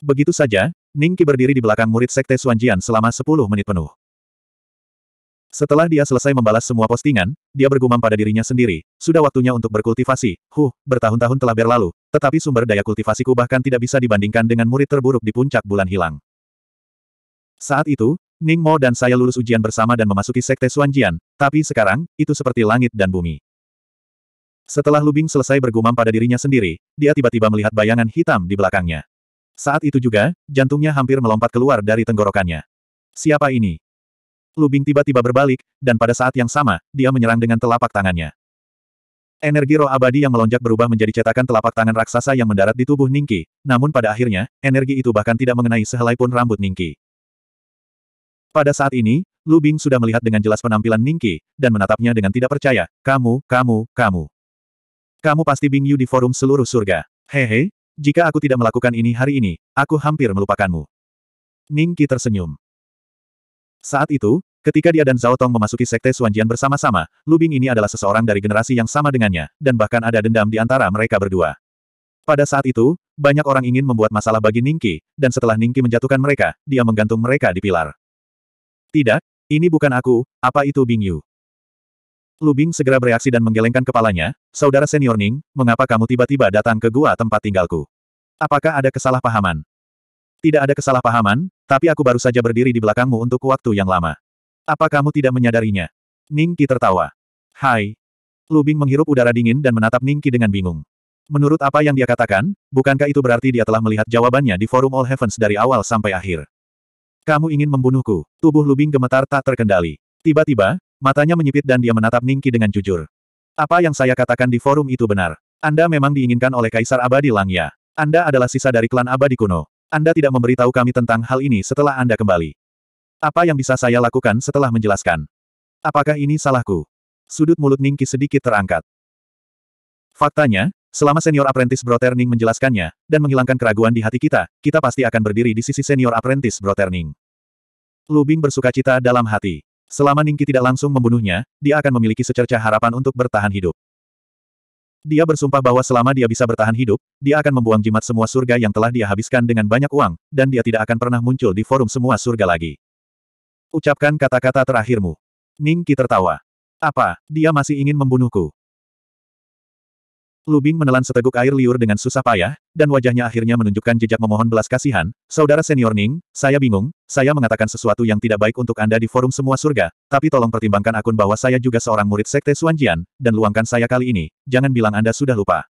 Begitu saja, Ningqi berdiri di belakang murid Sekte Suanjian selama 10 menit penuh. Setelah dia selesai membalas semua postingan, dia bergumam pada dirinya sendiri, sudah waktunya untuk berkultivasi, huh, bertahun-tahun telah berlalu, tetapi sumber daya kultivasiku bahkan tidak bisa dibandingkan dengan murid terburuk di puncak bulan hilang. Saat itu, Ning Mo dan saya lulus ujian bersama dan memasuki Sekte Suanjian, tapi sekarang, itu seperti langit dan bumi. Setelah Lubing selesai bergumam pada dirinya sendiri, dia tiba-tiba melihat bayangan hitam di belakangnya. Saat itu juga, jantungnya hampir melompat keluar dari tenggorokannya. Siapa ini? Lubing tiba-tiba berbalik, dan pada saat yang sama, dia menyerang dengan telapak tangannya. Energi roh abadi yang melonjak berubah menjadi cetakan telapak tangan raksasa yang mendarat di tubuh Ningki, namun pada akhirnya, energi itu bahkan tidak mengenai sehelai pun rambut Ningki. Pada saat ini, Lubing sudah melihat dengan jelas penampilan Ningki, dan menatapnya dengan tidak percaya, kamu, kamu, kamu. Kamu pasti Bingyu di forum seluruh surga. Hehe, jika aku tidak melakukan ini hari ini, aku hampir melupakanmu. Ningki tersenyum. Saat itu, ketika dia dan Zhao Tong memasuki sekte Suanjian bersama-sama, Lubing ini adalah seseorang dari generasi yang sama dengannya, dan bahkan ada dendam di antara mereka berdua. Pada saat itu, banyak orang ingin membuat masalah bagi Ningki, dan setelah Ningki menjatuhkan mereka, dia menggantung mereka di pilar. Tidak, ini bukan aku, apa itu Bing Yu? Lubing segera bereaksi dan menggelengkan kepalanya, Saudara senior Ning, mengapa kamu tiba-tiba datang ke gua tempat tinggalku? Apakah ada kesalahpahaman? Tidak ada kesalahpahaman, tapi aku baru saja berdiri di belakangmu untuk waktu yang lama. Apa kamu tidak menyadarinya? Ningki tertawa. Hai. Lubing menghirup udara dingin dan menatap Ningki dengan bingung. Menurut apa yang dia katakan, bukankah itu berarti dia telah melihat jawabannya di forum All Heavens dari awal sampai akhir? Kamu ingin membunuhku, tubuh Lubing gemetar tak terkendali. Tiba-tiba, matanya menyipit dan dia menatap Ningki dengan jujur. Apa yang saya katakan di forum itu benar. Anda memang diinginkan oleh Kaisar Abadi Langya. Anda adalah sisa dari klan abadi kuno. Anda tidak memberitahu kami tentang hal ini setelah Anda kembali. Apa yang bisa saya lakukan setelah menjelaskan? Apakah ini salahku? Sudut mulut Ningki sedikit terangkat. Faktanya, selama senior apprentice Broterning menjelaskannya, dan menghilangkan keraguan di hati kita, kita pasti akan berdiri di sisi senior apprentice Broterning. Lubing bersuka cita dalam hati. Selama Ningki tidak langsung membunuhnya, dia akan memiliki secerca harapan untuk bertahan hidup. Dia bersumpah bahwa selama dia bisa bertahan hidup, dia akan membuang jimat semua surga yang telah dia habiskan dengan banyak uang, dan dia tidak akan pernah muncul di forum semua surga lagi. Ucapkan kata-kata terakhirmu. Ning Qi tertawa. Apa, dia masih ingin membunuhku? Lubing menelan seteguk air liur dengan susah payah, dan wajahnya akhirnya menunjukkan jejak memohon belas kasihan. Saudara senior Ning, saya bingung, saya mengatakan sesuatu yang tidak baik untuk Anda di forum semua surga, tapi tolong pertimbangkan akun bahwa saya juga seorang murid sekte Suanjian, dan luangkan saya kali ini, jangan bilang Anda sudah lupa.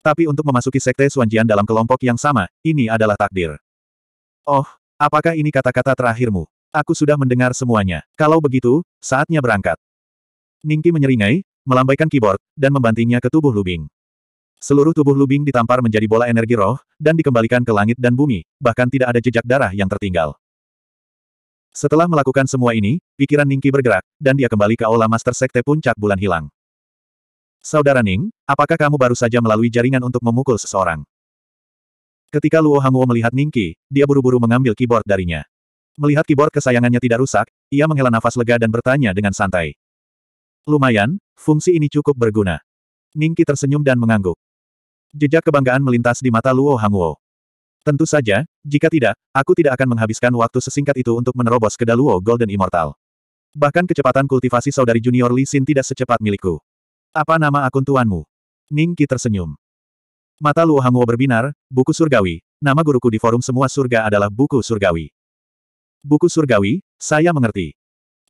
Tapi untuk memasuki sekte Suanjian dalam kelompok yang sama, ini adalah takdir. Oh, apakah ini kata-kata terakhirmu? Aku sudah mendengar semuanya. Kalau begitu, saatnya berangkat. Ningki menyeringai, melambaikan keyboard, dan membantingnya ke tubuh Lubing. Seluruh tubuh Lubing ditampar menjadi bola energi roh, dan dikembalikan ke langit dan bumi, bahkan tidak ada jejak darah yang tertinggal. Setelah melakukan semua ini, pikiran Ningki bergerak, dan dia kembali ke aula Master Sekte Puncak Bulan Hilang. Saudara Ning, apakah kamu baru saja melalui jaringan untuk memukul seseorang? Ketika Luo Hanguo melihat Ningki, dia buru-buru mengambil keyboard darinya. Melihat keyboard kesayangannya tidak rusak, ia menghela nafas lega dan bertanya dengan santai. Lumayan, fungsi ini cukup berguna. Ningki tersenyum dan mengangguk. Jejak kebanggaan melintas di mata Luo Hanguo. Tentu saja, jika tidak, aku tidak akan menghabiskan waktu sesingkat itu untuk menerobos ke Daluo Golden Immortal. Bahkan kecepatan kultivasi saudari junior Li Xin tidak secepat milikku. Apa nama akun tuanmu? Ningki tersenyum. Mata Luo Hanguo berbinar, buku surgawi, nama guruku di forum semua surga adalah buku surgawi. Buku surgawi, saya mengerti.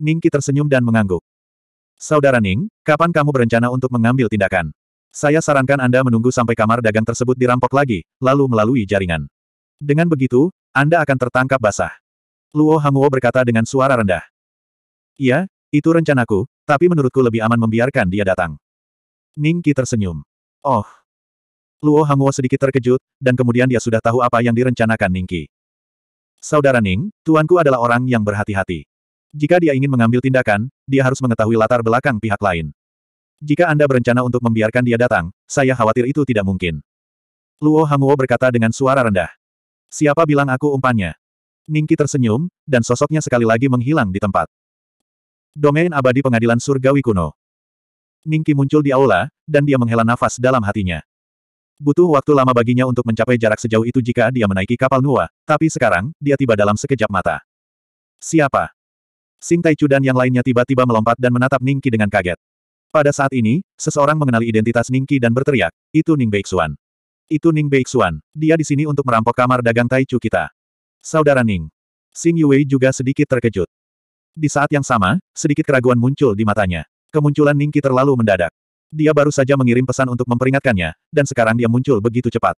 Ningki tersenyum dan mengangguk. Saudara Ning, kapan kamu berencana untuk mengambil tindakan? Saya sarankan Anda menunggu sampai kamar dagang tersebut dirampok lagi, lalu melalui jaringan. Dengan begitu, Anda akan tertangkap basah. Luo Hanguo berkata dengan suara rendah. Iya, itu rencanaku, tapi menurutku lebih aman membiarkan dia datang. Ning Qi tersenyum. Oh. Luo Hanguo sedikit terkejut, dan kemudian dia sudah tahu apa yang direncanakan Ning Qi. Saudara Ning, tuanku adalah orang yang berhati-hati. Jika dia ingin mengambil tindakan, dia harus mengetahui latar belakang pihak lain. Jika Anda berencana untuk membiarkan dia datang, saya khawatir itu tidak mungkin. Luo Hanguo berkata dengan suara rendah. Siapa bilang aku umpannya? Ningki tersenyum, dan sosoknya sekali lagi menghilang di tempat. Domain abadi pengadilan surgawi kuno. Ningki muncul di aula, dan dia menghela nafas dalam hatinya. Butuh waktu lama baginya untuk mencapai jarak sejauh itu jika dia menaiki kapal Nuwa, tapi sekarang, dia tiba dalam sekejap mata. Siapa? Sing Taichu dan yang lainnya tiba-tiba melompat dan menatap Ningki dengan kaget. Pada saat ini, seseorang mengenali identitas Ningki dan berteriak, itu Ning Beixuan. Itu Ning Beixuan, dia di sini untuk merampok kamar dagang Taichu kita. Saudara Ning. Sing Yue juga sedikit terkejut. Di saat yang sama, sedikit keraguan muncul di matanya. Kemunculan Ningki terlalu mendadak. Dia baru saja mengirim pesan untuk memperingatkannya, dan sekarang dia muncul begitu cepat.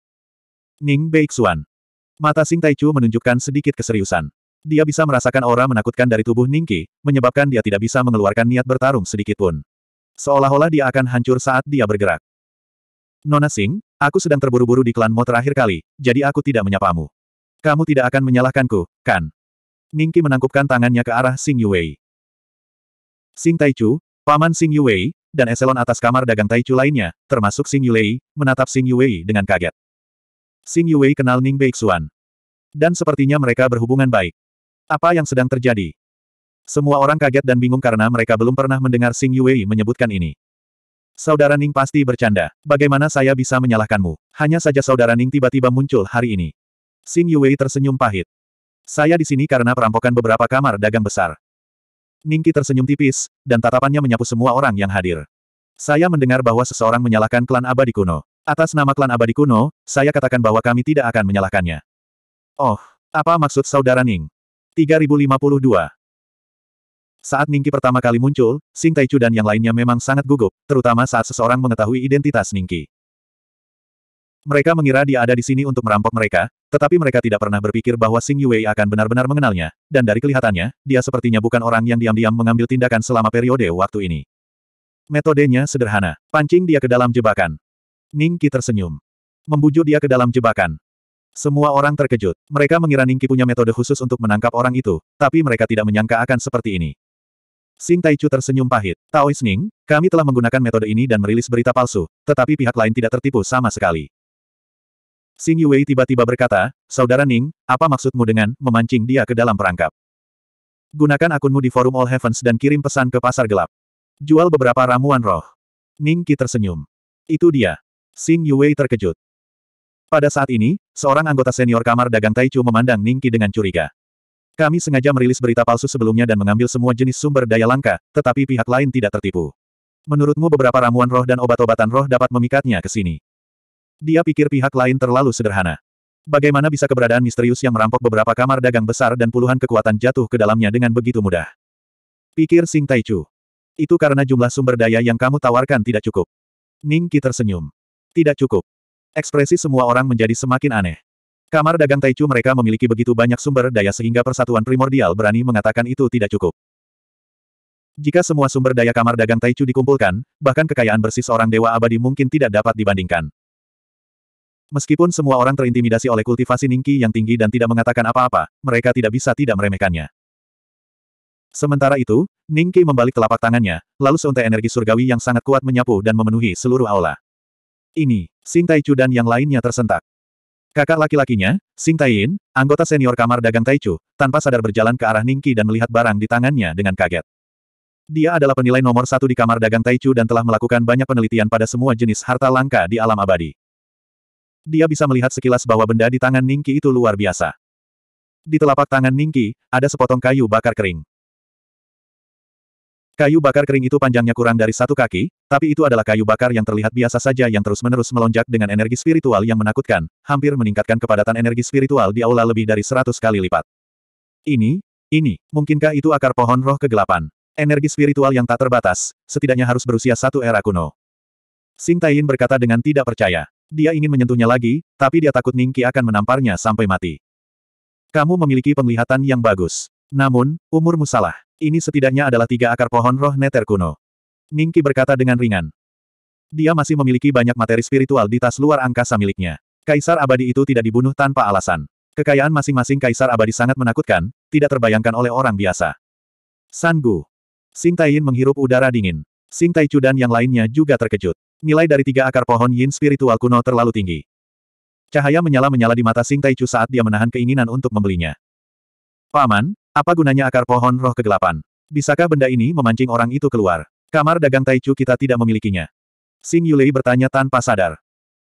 Ning Beixuan. Mata Sing Taichu menunjukkan sedikit keseriusan. Dia bisa merasakan aura menakutkan dari tubuh Ningki, menyebabkan dia tidak bisa mengeluarkan niat bertarung sedikitpun. Seolah-olah dia akan hancur saat dia bergerak. Nona Sing, aku sedang terburu-buru di klan Mo terakhir kali, jadi aku tidak menyapamu. Kamu tidak akan menyalahkanku, kan? Ningki menangkupkan tangannya ke arah Sing Yuei. Sing Taichu, paman Sing Yuei, dan eselon atas kamar dagang Taichu lainnya, termasuk Sing Yuei, menatap Sing Yuei dengan kaget. Sing Yuei kenal Ning Beixuan. Dan sepertinya mereka berhubungan baik. Apa yang sedang terjadi? Semua orang kaget dan bingung karena mereka belum pernah mendengar Sing Yuei menyebutkan ini. Saudara Ning pasti bercanda. Bagaimana saya bisa menyalahkanmu? Hanya saja saudara Ning tiba-tiba muncul hari ini. Sing Yuei tersenyum pahit. Saya di sini karena perampokan beberapa kamar dagang besar. Ningki tersenyum tipis, dan tatapannya menyapu semua orang yang hadir. Saya mendengar bahwa seseorang menyalahkan klan abadi kuno. Atas nama klan abadi kuno, saya katakan bahwa kami tidak akan menyalahkannya. Oh, apa maksud saudara Ning? 3052 Saat Ningki pertama kali muncul, Sing Taichu dan yang lainnya memang sangat gugup, terutama saat seseorang mengetahui identitas Ningki. Mereka mengira dia ada di sini untuk merampok mereka, tetapi mereka tidak pernah berpikir bahwa Sing Yue akan benar-benar mengenalnya, dan dari kelihatannya, dia sepertinya bukan orang yang diam-diam mengambil tindakan selama periode waktu ini. Metodenya sederhana, pancing dia ke dalam jebakan. Ningki tersenyum. Membujuk dia ke dalam jebakan. Semua orang terkejut. Mereka mengira Ningki punya metode khusus untuk menangkap orang itu, tapi mereka tidak menyangka akan seperti ini. Sing Taichu tersenyum pahit. Taois Ning, kami telah menggunakan metode ini dan merilis berita palsu, tetapi pihak lain tidak tertipu sama sekali. Sing Yuei tiba-tiba berkata, Saudara Ning, apa maksudmu dengan memancing dia ke dalam perangkap? Gunakan akunmu di forum All Heavens dan kirim pesan ke pasar gelap. Jual beberapa ramuan roh. Ning Qi tersenyum. Itu dia. Sing Yuei terkejut. Pada saat ini, seorang anggota senior kamar dagang Taichu memandang Ningki dengan curiga. Kami sengaja merilis berita palsu sebelumnya dan mengambil semua jenis sumber daya langka, tetapi pihak lain tidak tertipu. Menurutmu beberapa ramuan roh dan obat-obatan roh dapat memikatnya ke sini. Dia pikir pihak lain terlalu sederhana. Bagaimana bisa keberadaan misterius yang merampok beberapa kamar dagang besar dan puluhan kekuatan jatuh ke dalamnya dengan begitu mudah? Pikir Sing Taichu. Itu karena jumlah sumber daya yang kamu tawarkan tidak cukup. Ningki tersenyum. Tidak cukup. Ekspresi semua orang menjadi semakin aneh. Kamar dagang Taichu mereka memiliki begitu banyak sumber daya sehingga persatuan primordial berani mengatakan itu tidak cukup. Jika semua sumber daya kamar dagang Taichu dikumpulkan, bahkan kekayaan bersih seorang dewa abadi mungkin tidak dapat dibandingkan. Meskipun semua orang terintimidasi oleh kultivasi Ningqi yang tinggi dan tidak mengatakan apa-apa, mereka tidak bisa tidak meremehkannya. Sementara itu, Ningqi membalik telapak tangannya, lalu seuntai energi surgawi yang sangat kuat menyapu dan memenuhi seluruh aula ini, Sing Taichu dan yang lainnya tersentak. Kakak laki-lakinya, Sing Taiyin, anggota senior kamar dagang Taichu, tanpa sadar berjalan ke arah Ningki dan melihat barang di tangannya dengan kaget. Dia adalah penilai nomor satu di kamar dagang Taichu dan telah melakukan banyak penelitian pada semua jenis harta langka di alam abadi. Dia bisa melihat sekilas bahwa benda di tangan Ningki itu luar biasa. Di telapak tangan Ningki, ada sepotong kayu bakar kering. Kayu bakar kering itu panjangnya kurang dari satu kaki, tapi itu adalah kayu bakar yang terlihat biasa saja yang terus-menerus melonjak dengan energi spiritual yang menakutkan, hampir meningkatkan kepadatan energi spiritual di aula lebih dari seratus kali lipat. Ini, ini, mungkinkah itu akar pohon roh kegelapan? Energi spiritual yang tak terbatas, setidaknya harus berusia satu era kuno. Sing Taiyin berkata dengan tidak percaya. Dia ingin menyentuhnya lagi, tapi dia takut Ningki akan menamparnya sampai mati. Kamu memiliki penglihatan yang bagus. Namun, umurmu salah. Ini setidaknya adalah tiga akar pohon roh neter kuno. Ningki berkata dengan ringan. Dia masih memiliki banyak materi spiritual di tas luar angkasa miliknya. Kaisar abadi itu tidak dibunuh tanpa alasan. Kekayaan masing-masing kaisar abadi sangat menakutkan, tidak terbayangkan oleh orang biasa. Sanggu, Sing Taiyin menghirup udara dingin. Sing Taichu dan yang lainnya juga terkejut. Nilai dari tiga akar pohon yin spiritual kuno terlalu tinggi. Cahaya menyala-menyala di mata Sing Taichu saat dia menahan keinginan untuk membelinya. Paman, apa gunanya akar pohon roh kegelapan? Bisakah benda ini memancing orang itu keluar? Kamar dagang Taichu kita tidak memilikinya. Sing Yulei bertanya tanpa sadar.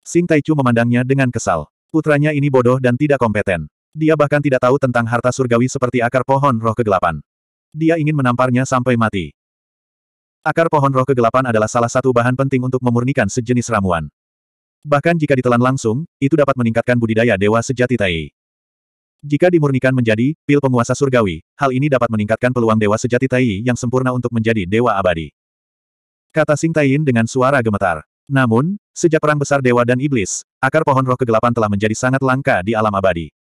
Sing Taichu memandangnya dengan kesal. Putranya ini bodoh dan tidak kompeten. Dia bahkan tidak tahu tentang harta surgawi seperti akar pohon roh kegelapan. Dia ingin menamparnya sampai mati. Akar pohon roh kegelapan adalah salah satu bahan penting untuk memurnikan sejenis ramuan. Bahkan jika ditelan langsung, itu dapat meningkatkan budidaya dewa sejati Tai. Jika dimurnikan menjadi pil penguasa surgawi, hal ini dapat meningkatkan peluang dewa sejati Tai yang sempurna untuk menjadi dewa abadi. Kata Sing Taiyin dengan suara gemetar. Namun, sejak perang besar dewa dan iblis, akar pohon roh kegelapan telah menjadi sangat langka di alam abadi.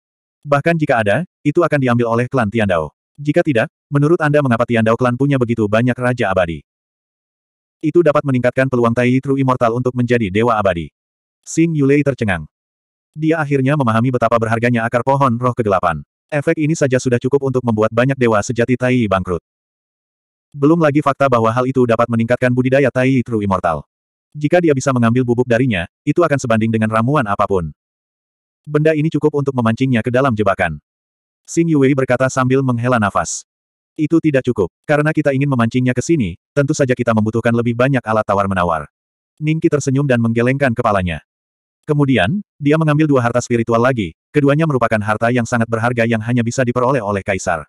Bahkan jika ada, itu akan diambil oleh klan Tiandao. Jika tidak, menurut Anda mengapa Tiandao klan punya begitu banyak raja abadi? Itu dapat meningkatkan peluang Tai True Immortal untuk menjadi dewa abadi. Sing Yulei tercengang. Dia akhirnya memahami betapa berharganya akar pohon roh kegelapan. Efek ini saja sudah cukup untuk membuat banyak dewa sejati Tai bangkrut. Belum lagi fakta bahwa hal itu dapat meningkatkan budidaya Tai True Immortal. Jika dia bisa mengambil bubuk darinya, itu akan sebanding dengan ramuan apapun. Benda ini cukup untuk memancingnya ke dalam jebakan. Xing Yue berkata sambil menghela nafas. Itu tidak cukup. Karena kita ingin memancingnya ke sini, tentu saja kita membutuhkan lebih banyak alat tawar-menawar. Ningki tersenyum dan menggelengkan kepalanya. Kemudian, dia mengambil dua harta spiritual lagi, keduanya merupakan harta yang sangat berharga yang hanya bisa diperoleh oleh Kaisar.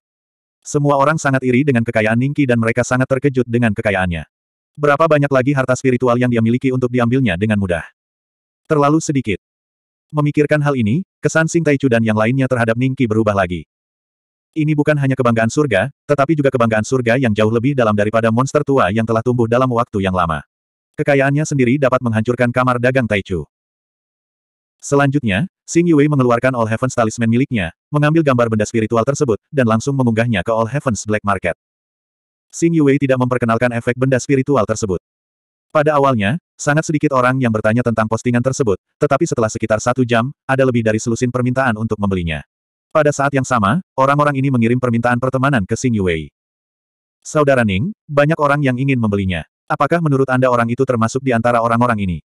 Semua orang sangat iri dengan kekayaan Ningki dan mereka sangat terkejut dengan kekayaannya. Berapa banyak lagi harta spiritual yang dia miliki untuk diambilnya dengan mudah? Terlalu sedikit. Memikirkan hal ini, kesan Sing Taichu dan yang lainnya terhadap Ningki berubah lagi. Ini bukan hanya kebanggaan surga, tetapi juga kebanggaan surga yang jauh lebih dalam daripada monster tua yang telah tumbuh dalam waktu yang lama. Kekayaannya sendiri dapat menghancurkan kamar dagang Taichu. Selanjutnya, Xing Yue mengeluarkan All Heavens Talisman miliknya, mengambil gambar benda spiritual tersebut, dan langsung mengunggahnya ke All Heavens Black Market. Xing Yue tidak memperkenalkan efek benda spiritual tersebut. Pada awalnya, sangat sedikit orang yang bertanya tentang postingan tersebut, tetapi setelah sekitar satu jam, ada lebih dari selusin permintaan untuk membelinya. Pada saat yang sama, orang-orang ini mengirim permintaan pertemanan ke Xing Yue. Saudara Ning, banyak orang yang ingin membelinya. Apakah menurut Anda orang itu termasuk di antara orang-orang ini?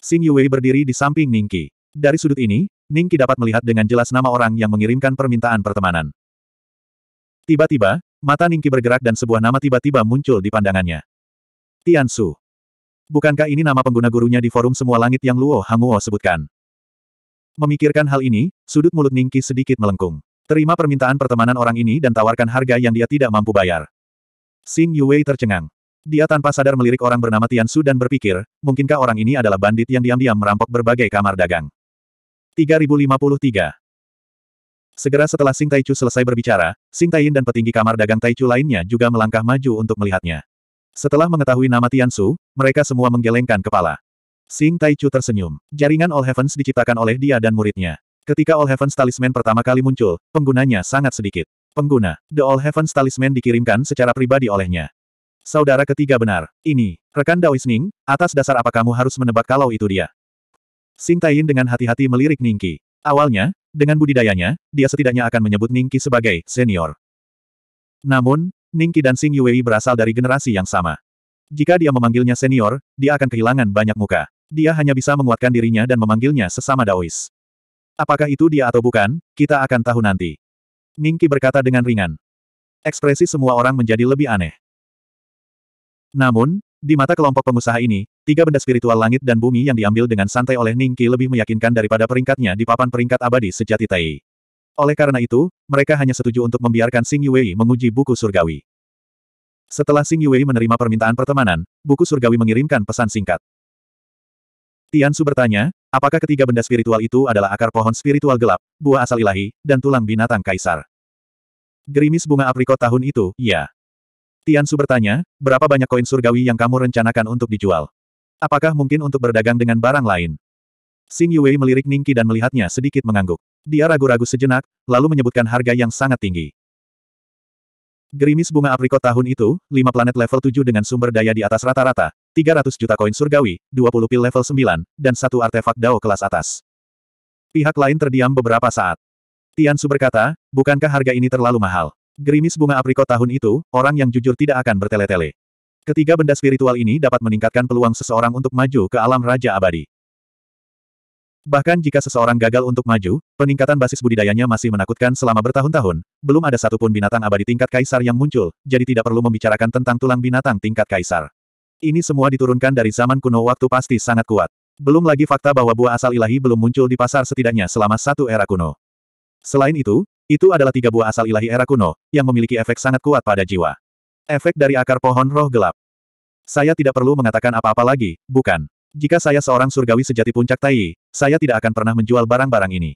Xing Yue berdiri di samping Ning Qi. Dari sudut ini, Ningki dapat melihat dengan jelas nama orang yang mengirimkan permintaan pertemanan. Tiba-tiba, mata Ningki bergerak dan sebuah nama tiba-tiba muncul di pandangannya. Tiansu. Bukankah ini nama pengguna gurunya di forum semua langit yang Luo Hanguo sebutkan? Memikirkan hal ini, sudut mulut Ningki sedikit melengkung. Terima permintaan pertemanan orang ini dan tawarkan harga yang dia tidak mampu bayar. Xing Yuei tercengang. Dia tanpa sadar melirik orang bernama Tian Su dan berpikir, mungkinkah orang ini adalah bandit yang diam-diam merampok berbagai kamar dagang. 3053. Segera setelah Sing Taichu selesai berbicara, Sing Taiyin dan petinggi kamar dagang Taichu lainnya juga melangkah maju untuk melihatnya. Setelah mengetahui nama Tian Su, mereka semua menggelengkan kepala. Sing Taichu tersenyum. Jaringan All Heavens diciptakan oleh dia dan muridnya. Ketika All Heavens Talisman pertama kali muncul, penggunanya sangat sedikit. Pengguna, The All Heavens Talisman dikirimkan secara pribadi olehnya. Saudara ketiga benar. Ini, rekan Daoisning, atas dasar apa kamu harus menebak kalau itu dia? Sing Taiin dengan hati-hati melirik Ningki. Awalnya, dengan budidayanya, dia setidaknya akan menyebut Ningki sebagai senior. Namun, Ningki dan Sing Yuei berasal dari generasi yang sama. Jika dia memanggilnya senior, dia akan kehilangan banyak muka. Dia hanya bisa menguatkan dirinya dan memanggilnya sesama Daois. Apakah itu dia atau bukan, kita akan tahu nanti. Ningki berkata dengan ringan. Ekspresi semua orang menjadi lebih aneh. Namun, di mata kelompok pengusaha ini, tiga benda spiritual langit dan bumi yang diambil dengan santai oleh Ningqi lebih meyakinkan daripada peringkatnya di papan peringkat abadi sejati Tai. Oleh karena itu, mereka hanya setuju untuk membiarkan Xing Yue menguji buku surgawi. Setelah Xing Yue menerima permintaan pertemanan, buku surgawi mengirimkan pesan singkat. Tian Su bertanya, apakah ketiga benda spiritual itu adalah akar pohon spiritual gelap, buah asal ilahi, dan tulang binatang kaisar? Gerimis bunga aprikot tahun itu, ya. Tian Su bertanya, berapa banyak koin surgawi yang kamu rencanakan untuk dijual? Apakah mungkin untuk berdagang dengan barang lain? Xing Yue melirik Ningki dan melihatnya sedikit mengangguk. Dia ragu-ragu sejenak, lalu menyebutkan harga yang sangat tinggi. Gerimis bunga aprikot tahun itu, 5 planet level 7 dengan sumber daya di atas rata-rata, 300 juta koin surgawi, 20 pil level 9, dan satu artefak dao kelas atas. Pihak lain terdiam beberapa saat. Tian Su berkata, bukankah harga ini terlalu mahal? Gerimis bunga aprikot tahun itu, orang yang jujur tidak akan bertele-tele. Ketiga benda spiritual ini dapat meningkatkan peluang seseorang untuk maju ke alam Raja Abadi. Bahkan jika seseorang gagal untuk maju, peningkatan basis budidayanya masih menakutkan selama bertahun-tahun, belum ada satupun binatang abadi tingkat kaisar yang muncul, jadi tidak perlu membicarakan tentang tulang binatang tingkat kaisar. Ini semua diturunkan dari zaman kuno waktu pasti sangat kuat. Belum lagi fakta bahwa buah asal ilahi belum muncul di pasar setidaknya selama satu era kuno. Selain itu, itu adalah tiga buah asal ilahi era kuno, yang memiliki efek sangat kuat pada jiwa. Efek dari akar pohon roh gelap. Saya tidak perlu mengatakan apa-apa lagi, bukan? Jika saya seorang surgawi sejati puncak Tai, saya tidak akan pernah menjual barang-barang ini.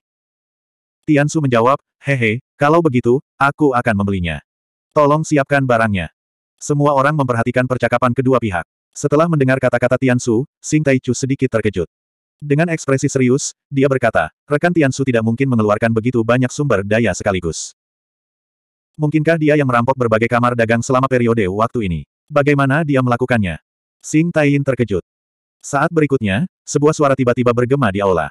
Tiansu menjawab, hehe, kalau begitu, aku akan membelinya. Tolong siapkan barangnya. Semua orang memperhatikan percakapan kedua pihak. Setelah mendengar kata-kata Tiansu, Sing Taichu sedikit terkejut. Dengan ekspresi serius, dia berkata, rekan Tiansu tidak mungkin mengeluarkan begitu banyak sumber daya sekaligus. Mungkinkah dia yang merampok berbagai kamar dagang selama periode waktu ini? Bagaimana dia melakukannya? Sing Taiyin terkejut. Saat berikutnya, sebuah suara tiba-tiba bergema di aula.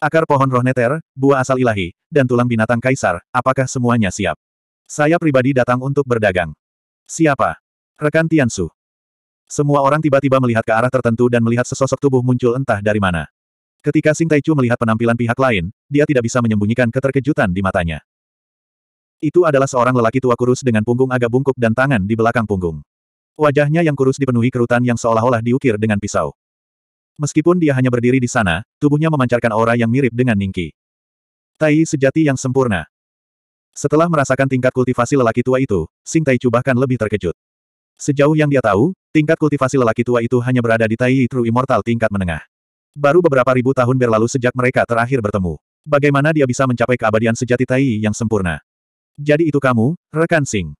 Akar pohon roh neter, buah asal ilahi, dan tulang binatang kaisar, apakah semuanya siap? Saya pribadi datang untuk berdagang. Siapa? Rekan Tiansu. Semua orang tiba-tiba melihat ke arah tertentu dan melihat sesosok tubuh muncul entah dari mana. Ketika Sing Taichu melihat penampilan pihak lain, dia tidak bisa menyembunyikan keterkejutan di matanya. Itu adalah seorang lelaki tua kurus dengan punggung agak bungkuk dan tangan di belakang punggung. Wajahnya yang kurus dipenuhi kerutan yang seolah-olah diukir dengan pisau. Meskipun dia hanya berdiri di sana, tubuhnya memancarkan aura yang mirip dengan Ningki. Tai sejati yang sempurna. Setelah merasakan tingkat kultivasi lelaki tua itu, Sing Taichu bahkan lebih terkejut. Sejauh yang dia tahu, Tingkat kultivasi lelaki tua itu hanya berada di Tai True Immortal tingkat menengah. Baru beberapa ribu tahun berlalu sejak mereka terakhir bertemu. Bagaimana dia bisa mencapai keabadian sejati Tai yang sempurna? Jadi itu kamu, rekan Sing.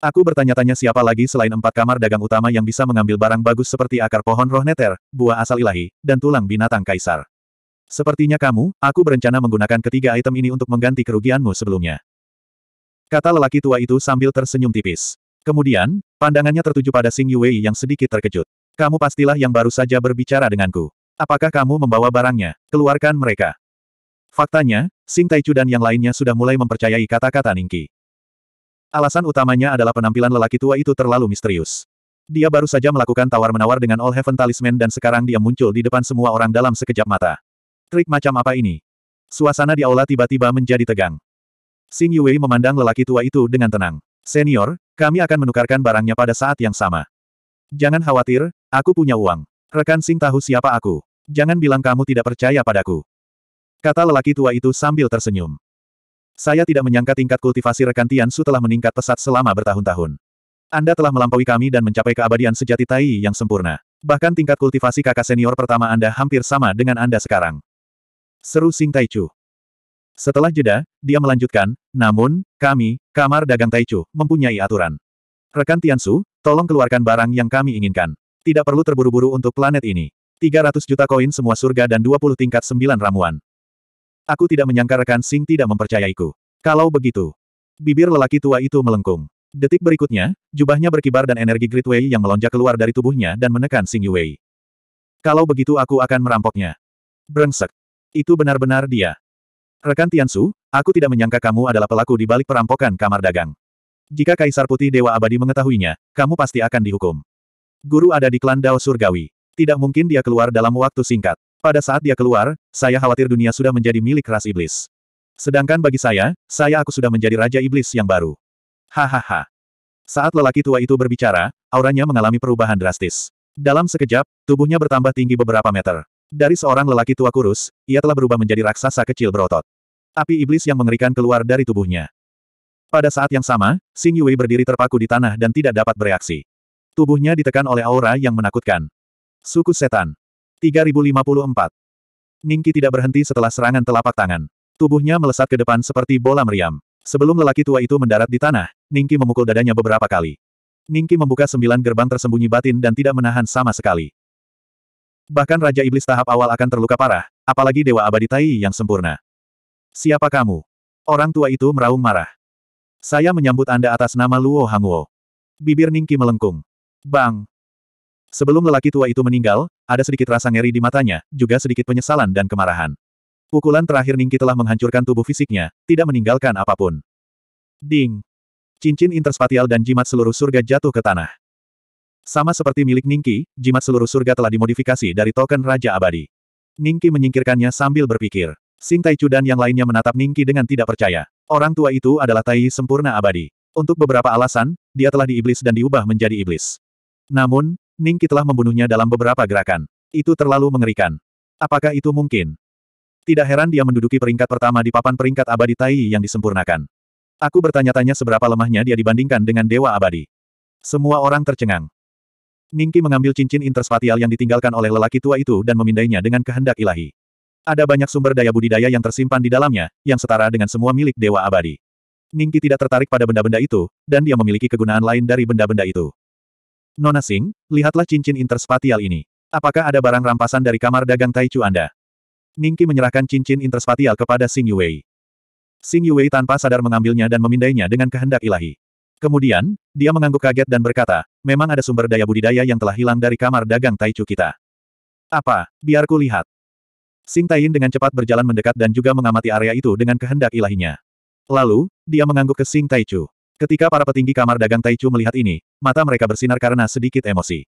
Aku bertanya-tanya siapa lagi selain empat kamar dagang utama yang bisa mengambil barang bagus seperti akar pohon roh neter, buah asal ilahi, dan tulang binatang kaisar. Sepertinya kamu, aku berencana menggunakan ketiga item ini untuk mengganti kerugianmu sebelumnya. Kata lelaki tua itu sambil tersenyum tipis. Kemudian, pandangannya tertuju pada Sing Yuei yang sedikit terkejut. Kamu pastilah yang baru saja berbicara denganku. Apakah kamu membawa barangnya? Keluarkan mereka. Faktanya, Xing Taichu dan yang lainnya sudah mulai mempercayai kata-kata Ningki. Alasan utamanya adalah penampilan lelaki tua itu terlalu misterius. Dia baru saja melakukan tawar-menawar dengan All Heaven Talisman dan sekarang dia muncul di depan semua orang dalam sekejap mata. Trik macam apa ini? Suasana di aula tiba-tiba menjadi tegang. Sing Yuei memandang lelaki tua itu dengan tenang. Senior, kami akan menukarkan barangnya pada saat yang sama. Jangan khawatir, aku punya uang. Rekan Sing tahu siapa aku. Jangan bilang kamu tidak percaya padaku. Kata lelaki tua itu sambil tersenyum. Saya tidak menyangka tingkat kultivasi rekan Tian Su telah meningkat pesat selama bertahun-tahun. Anda telah melampaui kami dan mencapai keabadian sejati Tai yang sempurna. Bahkan tingkat kultivasi kakak senior pertama Anda hampir sama dengan Anda sekarang. Seru Sing Tai Chu. Setelah jeda, dia melanjutkan, namun, kami, kamar dagang Taichu, mempunyai aturan. Rekan Tiansu, tolong keluarkan barang yang kami inginkan. Tidak perlu terburu-buru untuk planet ini. 300 juta koin semua surga dan 20 tingkat 9 ramuan. Aku tidak menyangka rekan Sing tidak mempercayaiku. Kalau begitu. Bibir lelaki tua itu melengkung. Detik berikutnya, jubahnya berkibar dan energi Great Wei yang melonjak keluar dari tubuhnya dan menekan Sing Yuei. Kalau begitu aku akan merampoknya. Brengsek. Itu benar-benar dia. Rekan Tiansu, aku tidak menyangka kamu adalah pelaku di balik perampokan kamar dagang. Jika Kaisar Putih Dewa Abadi mengetahuinya, kamu pasti akan dihukum. Guru ada di klan Dao Surgawi. Tidak mungkin dia keluar dalam waktu singkat. Pada saat dia keluar, saya khawatir dunia sudah menjadi milik ras iblis. Sedangkan bagi saya, saya aku sudah menjadi raja iblis yang baru. Hahaha. Saat lelaki tua itu berbicara, auranya mengalami perubahan drastis. Dalam sekejap, tubuhnya bertambah tinggi beberapa meter. Dari seorang lelaki tua kurus, ia telah berubah menjadi raksasa kecil berotot. Api iblis yang mengerikan keluar dari tubuhnya. Pada saat yang sama, Xing Yui berdiri terpaku di tanah dan tidak dapat bereaksi. Tubuhnya ditekan oleh aura yang menakutkan. Suku Setan. 3054. Ningki tidak berhenti setelah serangan telapak tangan. Tubuhnya melesat ke depan seperti bola meriam. Sebelum lelaki tua itu mendarat di tanah, Ningki memukul dadanya beberapa kali. Ningki membuka sembilan gerbang tersembunyi batin dan tidak menahan sama sekali. Bahkan Raja Iblis tahap awal akan terluka parah, apalagi Dewa Abadi Tai yang sempurna. Siapa kamu? Orang tua itu meraung marah. Saya menyambut Anda atas nama Luo Hanguo. Bibir Ningki melengkung. Bang! Sebelum lelaki tua itu meninggal, ada sedikit rasa ngeri di matanya, juga sedikit penyesalan dan kemarahan. Pukulan terakhir Ningki telah menghancurkan tubuh fisiknya, tidak meninggalkan apapun. Ding! Cincin interspatial dan jimat seluruh surga jatuh ke tanah. Sama seperti milik Ningki, jimat seluruh surga telah dimodifikasi dari token Raja Abadi. Ningki menyingkirkannya sambil berpikir. Sing Taichu dan yang lainnya menatap Ningki dengan tidak percaya. Orang tua itu adalah Tai sempurna abadi. Untuk beberapa alasan, dia telah diiblis dan diubah menjadi iblis. Namun, Ningki telah membunuhnya dalam beberapa gerakan. Itu terlalu mengerikan. Apakah itu mungkin? Tidak heran dia menduduki peringkat pertama di papan peringkat abadi Tai yang disempurnakan. Aku bertanya-tanya seberapa lemahnya dia dibandingkan dengan Dewa Abadi. Semua orang tercengang. Ningki mengambil cincin interspatial yang ditinggalkan oleh lelaki tua itu dan memindainya dengan kehendak ilahi. Ada banyak sumber daya budidaya yang tersimpan di dalamnya, yang setara dengan semua milik Dewa Abadi. Ningki tidak tertarik pada benda-benda itu, dan dia memiliki kegunaan lain dari benda-benda itu. Nona Sing, lihatlah cincin interspatial ini. Apakah ada barang rampasan dari kamar dagang Taichu Anda? Ningki menyerahkan cincin interspatial kepada Sing Yuwei. Sing Yuwei tanpa sadar mengambilnya dan memindainya dengan kehendak ilahi. Kemudian, dia mengangguk kaget dan berkata, memang ada sumber daya budidaya yang telah hilang dari kamar dagang Taichu kita. Apa? Biarku lihat. Sing Taiyin dengan cepat berjalan mendekat dan juga mengamati area itu dengan kehendak ilahinya. Lalu, dia mengangguk ke Sing Taichu. Ketika para petinggi kamar dagang Taichu melihat ini, mata mereka bersinar karena sedikit emosi.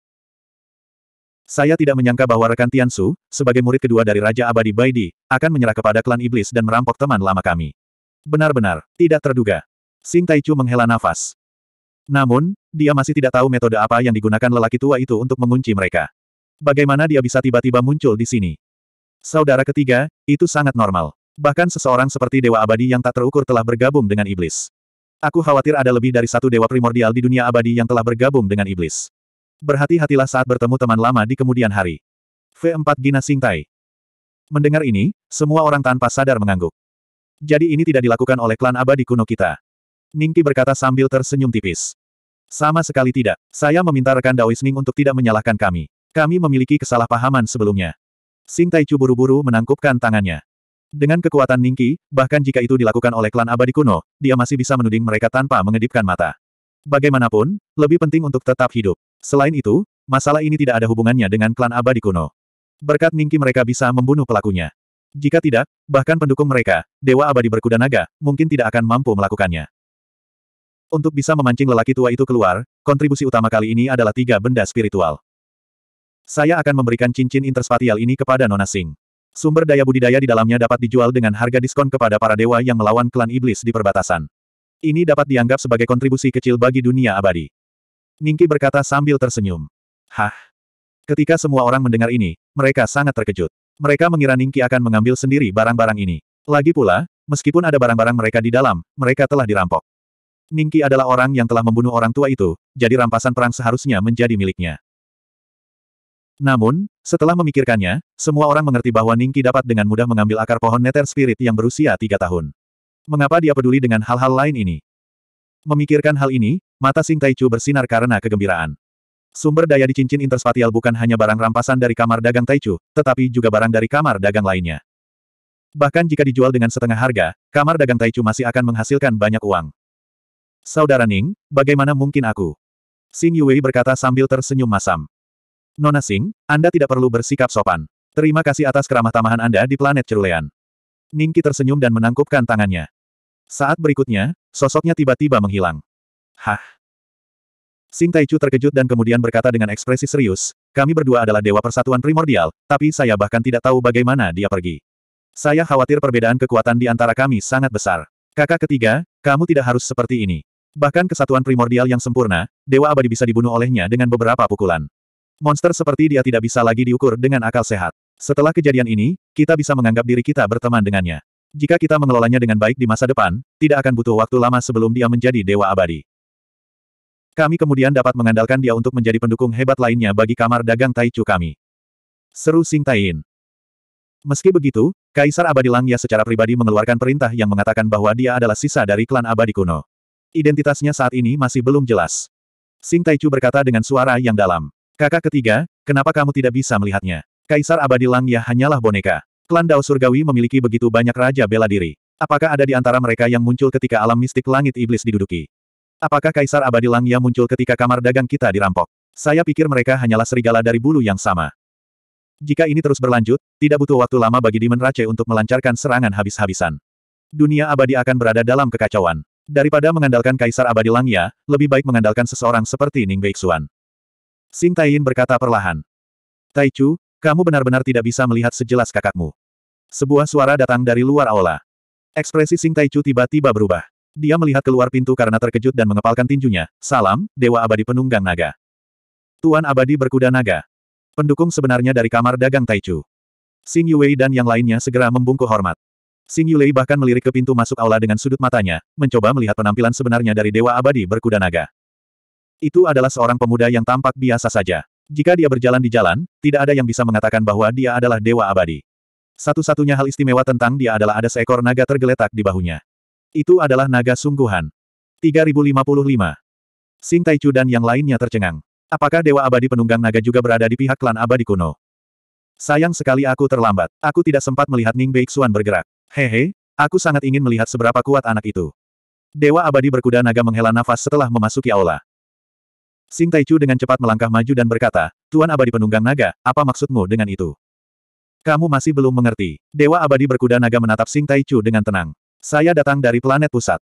Saya tidak menyangka bahwa rekan Tiansu, sebagai murid kedua dari Raja Abadi Baidi, akan menyerah kepada klan iblis dan merampok teman lama kami. Benar-benar, tidak terduga. Sing Taichu menghela nafas. Namun, dia masih tidak tahu metode apa yang digunakan lelaki tua itu untuk mengunci mereka. Bagaimana dia bisa tiba-tiba muncul di sini? Saudara ketiga, itu sangat normal. Bahkan seseorang seperti Dewa Abadi yang tak terukur telah bergabung dengan Iblis. Aku khawatir ada lebih dari satu Dewa Primordial di dunia abadi yang telah bergabung dengan Iblis. Berhati-hatilah saat bertemu teman lama di kemudian hari. V4 Gina Singtai Mendengar ini, semua orang tanpa sadar mengangguk. Jadi ini tidak dilakukan oleh klan abadi kuno kita. Ningki berkata sambil tersenyum tipis. Sama sekali tidak. Saya meminta rekan Daoisning untuk tidak menyalahkan kami. Kami memiliki kesalahpahaman sebelumnya. Sing Taichu buru-buru menangkupkan tangannya. Dengan kekuatan Ningqi, bahkan jika itu dilakukan oleh klan abadi kuno, dia masih bisa menuding mereka tanpa mengedipkan mata. Bagaimanapun, lebih penting untuk tetap hidup. Selain itu, masalah ini tidak ada hubungannya dengan klan abadi kuno. Berkat Ningqi mereka bisa membunuh pelakunya. Jika tidak, bahkan pendukung mereka, Dewa Abadi Berkuda Naga, mungkin tidak akan mampu melakukannya. Untuk bisa memancing lelaki tua itu keluar, kontribusi utama kali ini adalah tiga benda spiritual. Saya akan memberikan cincin interspatial ini kepada Nona Singh. Sumber daya budidaya di dalamnya dapat dijual dengan harga diskon kepada para dewa yang melawan klan iblis di perbatasan. Ini dapat dianggap sebagai kontribusi kecil bagi dunia abadi. Ningki berkata sambil tersenyum. Hah? Ketika semua orang mendengar ini, mereka sangat terkejut. Mereka mengira Ningki akan mengambil sendiri barang-barang ini. Lagi pula, meskipun ada barang-barang mereka di dalam, mereka telah dirampok. Ningki adalah orang yang telah membunuh orang tua itu, jadi rampasan perang seharusnya menjadi miliknya. Namun, setelah memikirkannya, semua orang mengerti bahwa Ningki dapat dengan mudah mengambil akar pohon Nether spirit yang berusia tiga tahun. Mengapa dia peduli dengan hal-hal lain ini? Memikirkan hal ini, mata Sing Taichu bersinar karena kegembiraan. Sumber daya di cincin interspatial bukan hanya barang rampasan dari kamar dagang Taichu, tetapi juga barang dari kamar dagang lainnya. Bahkan jika dijual dengan setengah harga, kamar dagang Taichu masih akan menghasilkan banyak uang. Saudara Ning, bagaimana mungkin aku? Sing Yui berkata sambil tersenyum masam. Nona Sing, Anda tidak perlu bersikap sopan. Terima kasih atas keramah tamahan Anda di planet cerulean. Ningki tersenyum dan menangkupkan tangannya. Saat berikutnya, sosoknya tiba-tiba menghilang. Hah? Sing Taichu terkejut dan kemudian berkata dengan ekspresi serius, kami berdua adalah dewa persatuan primordial, tapi saya bahkan tidak tahu bagaimana dia pergi. Saya khawatir perbedaan kekuatan di antara kami sangat besar. Kakak ketiga, kamu tidak harus seperti ini. Bahkan kesatuan primordial yang sempurna, dewa abadi bisa dibunuh olehnya dengan beberapa pukulan. Monster seperti dia tidak bisa lagi diukur dengan akal sehat. Setelah kejadian ini, kita bisa menganggap diri kita berteman dengannya. Jika kita mengelolanya dengan baik di masa depan, tidak akan butuh waktu lama sebelum dia menjadi dewa abadi. Kami kemudian dapat mengandalkan dia untuk menjadi pendukung hebat lainnya bagi kamar dagang Taichu kami. Seru Sing Taiin. Meski begitu, Kaisar Abadi Langya secara pribadi mengeluarkan perintah yang mengatakan bahwa dia adalah sisa dari klan Abadi kuno. Identitasnya saat ini masih belum jelas. Sing Taichu berkata dengan suara yang dalam. Kakak ketiga, kenapa kamu tidak bisa melihatnya? Kaisar Abadi Langya hanyalah boneka. Klan Dao Surgawi memiliki begitu banyak raja bela diri. Apakah ada di antara mereka yang muncul ketika alam mistik langit iblis diduduki? Apakah Kaisar Abadi Langya muncul ketika kamar dagang kita dirampok? Saya pikir mereka hanyalah serigala dari bulu yang sama. Jika ini terus berlanjut, tidak butuh waktu lama bagi Demon Rache untuk melancarkan serangan habis-habisan. Dunia abadi akan berada dalam kekacauan. Daripada mengandalkan Kaisar Abadi Langya, lebih baik mengandalkan seseorang seperti Ning Beixuan. Sing Taiyin berkata perlahan. Taichu, kamu benar-benar tidak bisa melihat sejelas kakakmu. Sebuah suara datang dari luar aula. Ekspresi Sing Taichu tiba-tiba berubah. Dia melihat keluar pintu karena terkejut dan mengepalkan tinjunya. Salam, Dewa Abadi Penunggang Naga. Tuan Abadi Berkuda Naga. Pendukung sebenarnya dari kamar dagang Taichu. Sing Yuei dan yang lainnya segera membungkuk hormat. Sing Yulei bahkan melirik ke pintu masuk aula dengan sudut matanya, mencoba melihat penampilan sebenarnya dari Dewa Abadi Berkuda Naga. Itu adalah seorang pemuda yang tampak biasa saja. Jika dia berjalan di jalan, tidak ada yang bisa mengatakan bahwa dia adalah dewa abadi. Satu-satunya hal istimewa tentang dia adalah ada seekor naga tergeletak di bahunya. Itu adalah naga sungguhan. 3055. Sing Taichu dan yang lainnya tercengang. Apakah Dewa Abadi Penunggang Naga juga berada di pihak klan Abadi Kuno? Sayang sekali aku terlambat. Aku tidak sempat melihat Ning Beixuan bergerak. Hehe, aku sangat ingin melihat seberapa kuat anak itu. Dewa Abadi berkuda naga menghela nafas setelah memasuki aula. Sing Taichu dengan cepat melangkah maju dan berkata, Tuan Abadi Penunggang Naga, apa maksudmu dengan itu? Kamu masih belum mengerti. Dewa Abadi Berkuda Naga menatap Sing Taichu dengan tenang. Saya datang dari planet pusat.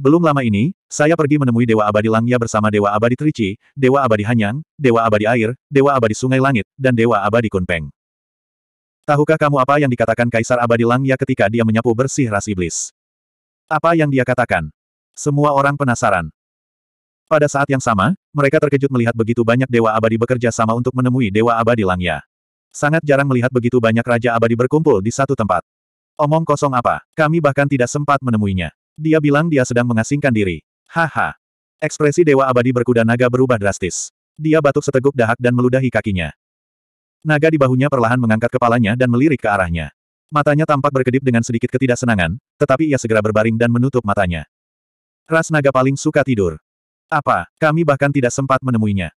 Belum lama ini, saya pergi menemui Dewa Abadi Langya bersama Dewa Abadi Trici, Dewa Abadi Hanyang, Dewa Abadi Air, Dewa Abadi Sungai Langit, dan Dewa Abadi Kunpeng. Tahukah kamu apa yang dikatakan Kaisar Abadi Langya ketika dia menyapu bersih ras iblis? Apa yang dia katakan? Semua orang penasaran. Pada saat yang sama, mereka terkejut melihat begitu banyak dewa abadi bekerja sama untuk menemui dewa abadi Langya. Sangat jarang melihat begitu banyak raja abadi berkumpul di satu tempat. Omong kosong apa, kami bahkan tidak sempat menemuinya. Dia bilang dia sedang mengasingkan diri. Haha. Ekspresi dewa abadi berkuda naga berubah drastis. Dia batuk seteguk dahak dan meludahi kakinya. Naga di bahunya perlahan mengangkat kepalanya dan melirik ke arahnya. Matanya tampak berkedip dengan sedikit ketidaksenangan, tetapi ia segera berbaring dan menutup matanya. Ras naga paling suka tidur. Apa, kami bahkan tidak sempat menemuinya.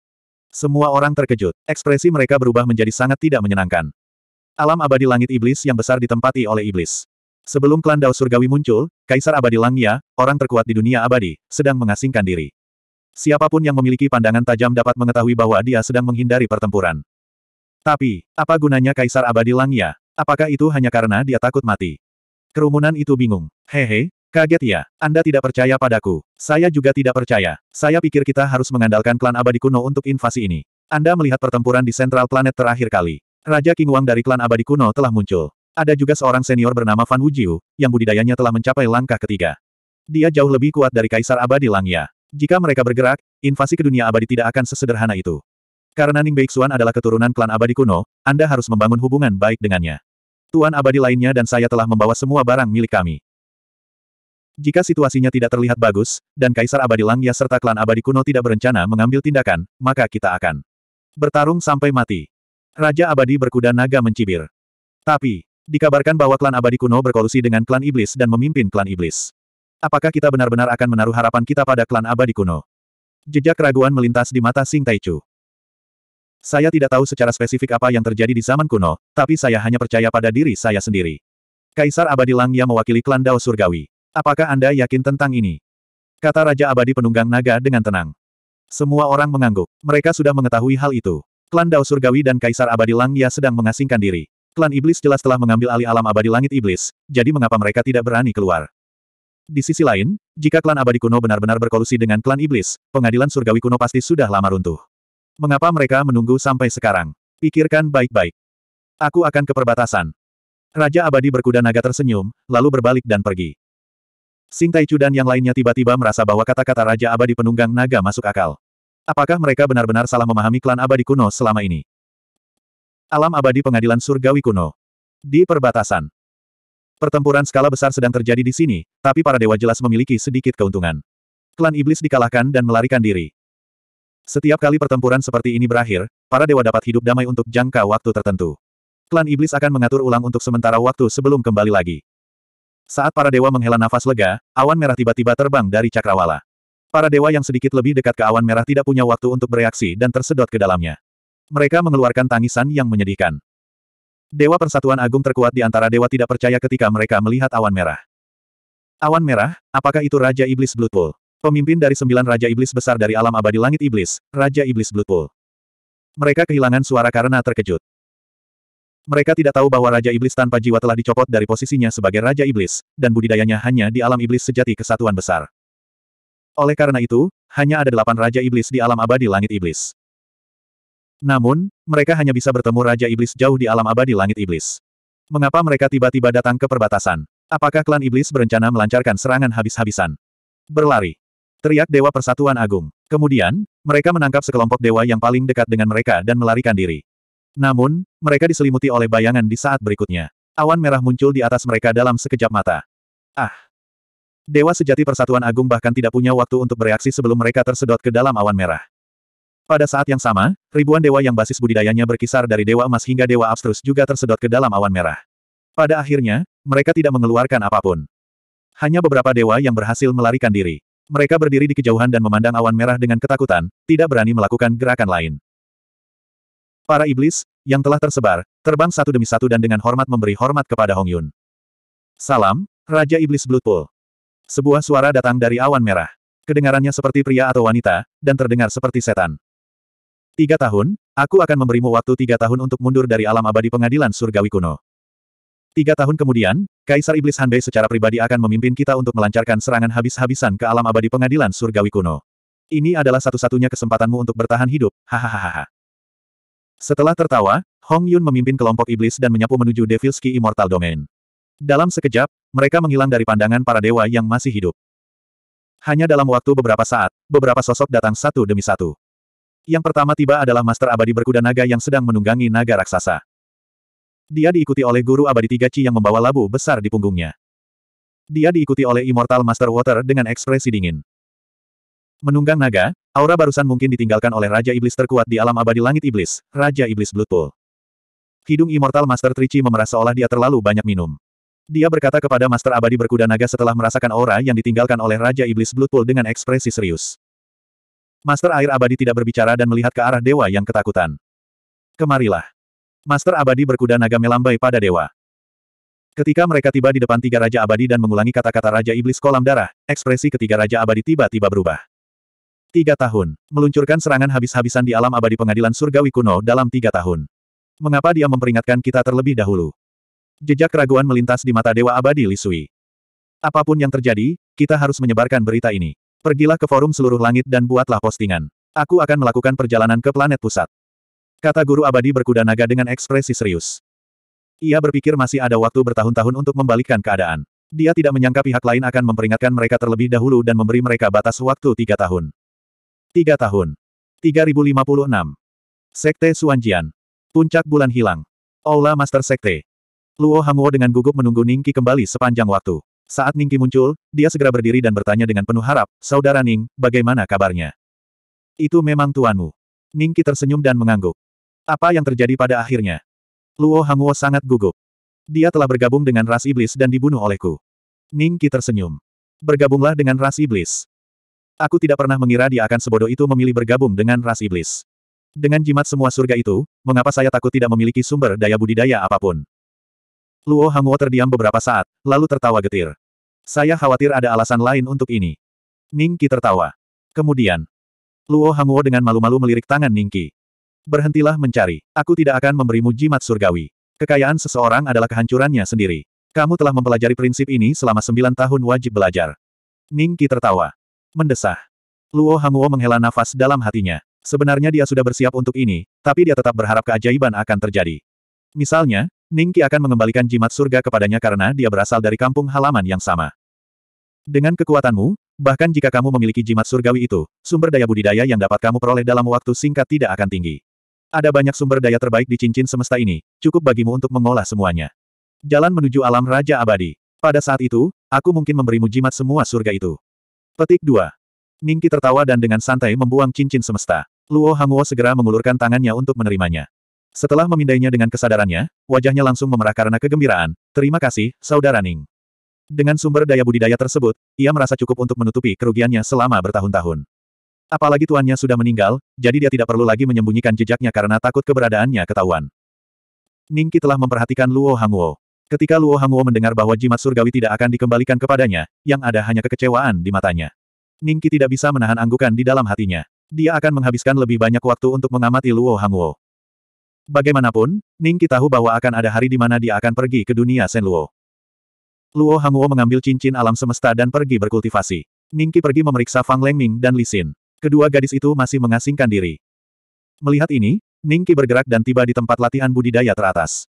Semua orang terkejut, ekspresi mereka berubah menjadi sangat tidak menyenangkan. Alam abadi langit iblis yang besar ditempati oleh iblis. Sebelum klan Dao Surgawi muncul, Kaisar Abadi langia, orang terkuat di dunia abadi, sedang mengasingkan diri. Siapapun yang memiliki pandangan tajam dapat mengetahui bahwa dia sedang menghindari pertempuran. Tapi, apa gunanya Kaisar Abadi langia? Apakah itu hanya karena dia takut mati? Kerumunan itu bingung. Hehe, Kaget ya, Anda tidak percaya padaku. Saya juga tidak percaya. Saya pikir kita harus mengandalkan klan abadi kuno untuk invasi ini. Anda melihat pertempuran di sentral planet terakhir kali. Raja King Wang dari klan abadi kuno telah muncul. Ada juga seorang senior bernama Fan Wujiu, yang budidayanya telah mencapai langkah ketiga. Dia jauh lebih kuat dari Kaisar Abadi Langya. Jika mereka bergerak, invasi ke dunia abadi tidak akan sesederhana itu. Karena Ning Beixuan adalah keturunan klan abadi kuno, Anda harus membangun hubungan baik dengannya. Tuan abadi lainnya dan saya telah membawa semua barang milik kami. Jika situasinya tidak terlihat bagus, dan Kaisar Abadi Langya serta klan Abadi Kuno tidak berencana mengambil tindakan, maka kita akan bertarung sampai mati. Raja Abadi berkuda naga mencibir. Tapi, dikabarkan bahwa klan Abadi Kuno berkolusi dengan klan Iblis dan memimpin klan Iblis. Apakah kita benar-benar akan menaruh harapan kita pada klan Abadi Kuno? Jejak keraguan melintas di mata Sing Taichu. Saya tidak tahu secara spesifik apa yang terjadi di zaman kuno, tapi saya hanya percaya pada diri saya sendiri. Kaisar Abadi Langya mewakili klan Dao Surgawi. Apakah Anda yakin tentang ini? Kata Raja Abadi Penunggang Naga dengan tenang. Semua orang mengangguk. Mereka sudah mengetahui hal itu. Klan Dao Surgawi dan Kaisar Abadi Langya sedang mengasingkan diri. Klan Iblis jelas telah mengambil alih alam abadi langit Iblis, jadi mengapa mereka tidak berani keluar? Di sisi lain, jika klan abadi kuno benar-benar berkolusi dengan klan Iblis, pengadilan surgawi kuno pasti sudah lama runtuh. Mengapa mereka menunggu sampai sekarang? Pikirkan baik-baik. Aku akan ke perbatasan. Raja abadi berkuda naga tersenyum, lalu berbalik dan pergi. Sing Taichu dan yang lainnya tiba-tiba merasa bahwa kata-kata Raja Abadi Penunggang Naga masuk akal. Apakah mereka benar-benar salah memahami klan abadi kuno selama ini? Alam abadi pengadilan surgawi kuno. Di perbatasan. Pertempuran skala besar sedang terjadi di sini, tapi para dewa jelas memiliki sedikit keuntungan. Klan iblis dikalahkan dan melarikan diri. Setiap kali pertempuran seperti ini berakhir, para dewa dapat hidup damai untuk jangka waktu tertentu. Klan iblis akan mengatur ulang untuk sementara waktu sebelum kembali lagi. Saat para dewa menghela nafas lega, awan merah tiba-tiba terbang dari cakrawala. Para dewa yang sedikit lebih dekat ke awan merah tidak punya waktu untuk bereaksi dan tersedot ke dalamnya. Mereka mengeluarkan tangisan yang menyedihkan. Dewa Persatuan Agung terkuat di antara dewa tidak percaya ketika mereka melihat awan merah. Awan merah, apakah itu Raja Iblis Bloodpool? Pemimpin dari sembilan Raja Iblis besar dari alam abadi langit Iblis, Raja Iblis Bloodpool. Mereka kehilangan suara karena terkejut. Mereka tidak tahu bahwa Raja Iblis tanpa jiwa telah dicopot dari posisinya sebagai Raja Iblis, dan budidayanya hanya di alam iblis sejati kesatuan besar. Oleh karena itu, hanya ada delapan Raja Iblis di alam abadi langit iblis. Namun, mereka hanya bisa bertemu Raja Iblis jauh di alam abadi langit iblis. Mengapa mereka tiba-tiba datang ke perbatasan? Apakah klan iblis berencana melancarkan serangan habis-habisan? Berlari. Teriak Dewa Persatuan Agung. Kemudian, mereka menangkap sekelompok dewa yang paling dekat dengan mereka dan melarikan diri. Namun, mereka diselimuti oleh bayangan di saat berikutnya. Awan merah muncul di atas mereka dalam sekejap mata. Ah! Dewa sejati Persatuan Agung bahkan tidak punya waktu untuk bereaksi sebelum mereka tersedot ke dalam awan merah. Pada saat yang sama, ribuan dewa yang basis budidayanya berkisar dari dewa emas hingga dewa abstrus juga tersedot ke dalam awan merah. Pada akhirnya, mereka tidak mengeluarkan apapun. Hanya beberapa dewa yang berhasil melarikan diri. Mereka berdiri di kejauhan dan memandang awan merah dengan ketakutan, tidak berani melakukan gerakan lain. Para iblis, yang telah tersebar, terbang satu demi satu dan dengan hormat memberi hormat kepada Hong Yun. Salam, Raja Iblis Bloodpool. Sebuah suara datang dari awan merah. Kedengarannya seperti pria atau wanita, dan terdengar seperti setan. Tiga tahun, aku akan memberimu waktu tiga tahun untuk mundur dari alam abadi pengadilan surgawi kuno. Tiga tahun kemudian, Kaisar Iblis Hanbei secara pribadi akan memimpin kita untuk melancarkan serangan habis-habisan ke alam abadi pengadilan surgawi kuno. Ini adalah satu-satunya kesempatanmu untuk bertahan hidup, hahaha. Setelah tertawa, Hong Yun memimpin kelompok iblis dan menyapu menuju Devilsky Immortal Domain. Dalam sekejap, mereka menghilang dari pandangan para dewa yang masih hidup. Hanya dalam waktu beberapa saat, beberapa sosok datang satu demi satu. Yang pertama tiba adalah Master Abadi berkuda naga yang sedang menunggangi naga raksasa. Dia diikuti oleh Guru Abadi Tiga Chi yang membawa labu besar di punggungnya. Dia diikuti oleh Immortal Master Water dengan ekspresi dingin. Menunggang naga, aura barusan mungkin ditinggalkan oleh Raja Iblis terkuat di alam abadi langit iblis, Raja Iblis Bloodpool. Hidung Immortal Master Trici memerah seolah dia terlalu banyak minum. Dia berkata kepada Master Abadi Berkuda Naga setelah merasakan aura yang ditinggalkan oleh Raja Iblis Bloodpool dengan ekspresi serius. Master Air Abadi tidak berbicara dan melihat ke arah dewa yang ketakutan. Kemarilah. Master Abadi Berkuda Naga melambai pada dewa. Ketika mereka tiba di depan tiga Raja Abadi dan mengulangi kata-kata Raja Iblis Kolam Darah, ekspresi ketiga Raja Abadi tiba-tiba berubah. Tiga tahun. Meluncurkan serangan habis-habisan di alam abadi pengadilan surgawi kuno dalam tiga tahun. Mengapa dia memperingatkan kita terlebih dahulu? Jejak keraguan melintas di mata Dewa Abadi Lisui. Apapun yang terjadi, kita harus menyebarkan berita ini. Pergilah ke forum seluruh langit dan buatlah postingan. Aku akan melakukan perjalanan ke planet pusat. Kata guru abadi berkuda naga dengan ekspresi serius. Ia berpikir masih ada waktu bertahun-tahun untuk membalikkan keadaan. Dia tidak menyangka pihak lain akan memperingatkan mereka terlebih dahulu dan memberi mereka batas waktu tiga tahun. Tiga tahun. 3056. Sekte Suanjian. Puncak bulan hilang. Aula Master Sekte. Luo Hanguo dengan gugup menunggu Ningki kembali sepanjang waktu. Saat Ningki muncul, dia segera berdiri dan bertanya dengan penuh harap, Saudara Ning, bagaimana kabarnya? Itu memang tuanmu. Ningki tersenyum dan mengangguk. Apa yang terjadi pada akhirnya? Luo Hanguo sangat gugup. Dia telah bergabung dengan ras iblis dan dibunuh olehku. Ningki tersenyum. Bergabunglah dengan ras iblis. Aku tidak pernah mengira dia akan sebodoh itu memilih bergabung dengan ras iblis. Dengan jimat semua surga itu, mengapa saya takut tidak memiliki sumber daya budidaya apapun? Luo Hangwo terdiam beberapa saat, lalu tertawa getir. Saya khawatir ada alasan lain untuk ini. Ningki tertawa. Kemudian, Luo Hangwo dengan malu-malu melirik tangan Ningki. Berhentilah mencari. Aku tidak akan memberimu jimat surgawi. Kekayaan seseorang adalah kehancurannya sendiri. Kamu telah mempelajari prinsip ini selama sembilan tahun wajib belajar. Ningki tertawa. Mendesah. Luo Hanguo menghela nafas dalam hatinya. Sebenarnya dia sudah bersiap untuk ini, tapi dia tetap berharap keajaiban akan terjadi. Misalnya, Ningki akan mengembalikan jimat surga kepadanya karena dia berasal dari kampung halaman yang sama. Dengan kekuatanmu, bahkan jika kamu memiliki jimat surgawi itu, sumber daya budidaya yang dapat kamu peroleh dalam waktu singkat tidak akan tinggi. Ada banyak sumber daya terbaik di cincin semesta ini, cukup bagimu untuk mengolah semuanya. Jalan menuju alam Raja Abadi. Pada saat itu, aku mungkin memberimu jimat semua surga itu. Petik 2. Ningki tertawa dan dengan santai membuang cincin semesta. Luo Hanguo segera mengulurkan tangannya untuk menerimanya. Setelah memindainya dengan kesadarannya, wajahnya langsung memerah karena kegembiraan. Terima kasih, Saudara Ning. Dengan sumber daya budidaya tersebut, ia merasa cukup untuk menutupi kerugiannya selama bertahun-tahun. Apalagi tuannya sudah meninggal, jadi dia tidak perlu lagi menyembunyikan jejaknya karena takut keberadaannya ketahuan. Ningki telah memperhatikan Luo Hangwo. Ketika Luo Hangwo mendengar bahwa jimat surgawi tidak akan dikembalikan kepadanya, yang ada hanya kekecewaan di matanya. Ningki tidak bisa menahan anggukan di dalam hatinya. Dia akan menghabiskan lebih banyak waktu untuk mengamati Luo Hangwo. Bagaimanapun, Ningki tahu bahwa akan ada hari di mana dia akan pergi ke dunia Sen Luo Hangwo mengambil cincin alam semesta dan pergi berkultivasi. Ningki pergi memeriksa Fang Lengming dan Li Xin. Kedua gadis itu masih mengasingkan diri. Melihat ini, Ningki bergerak dan tiba di tempat latihan budidaya teratas.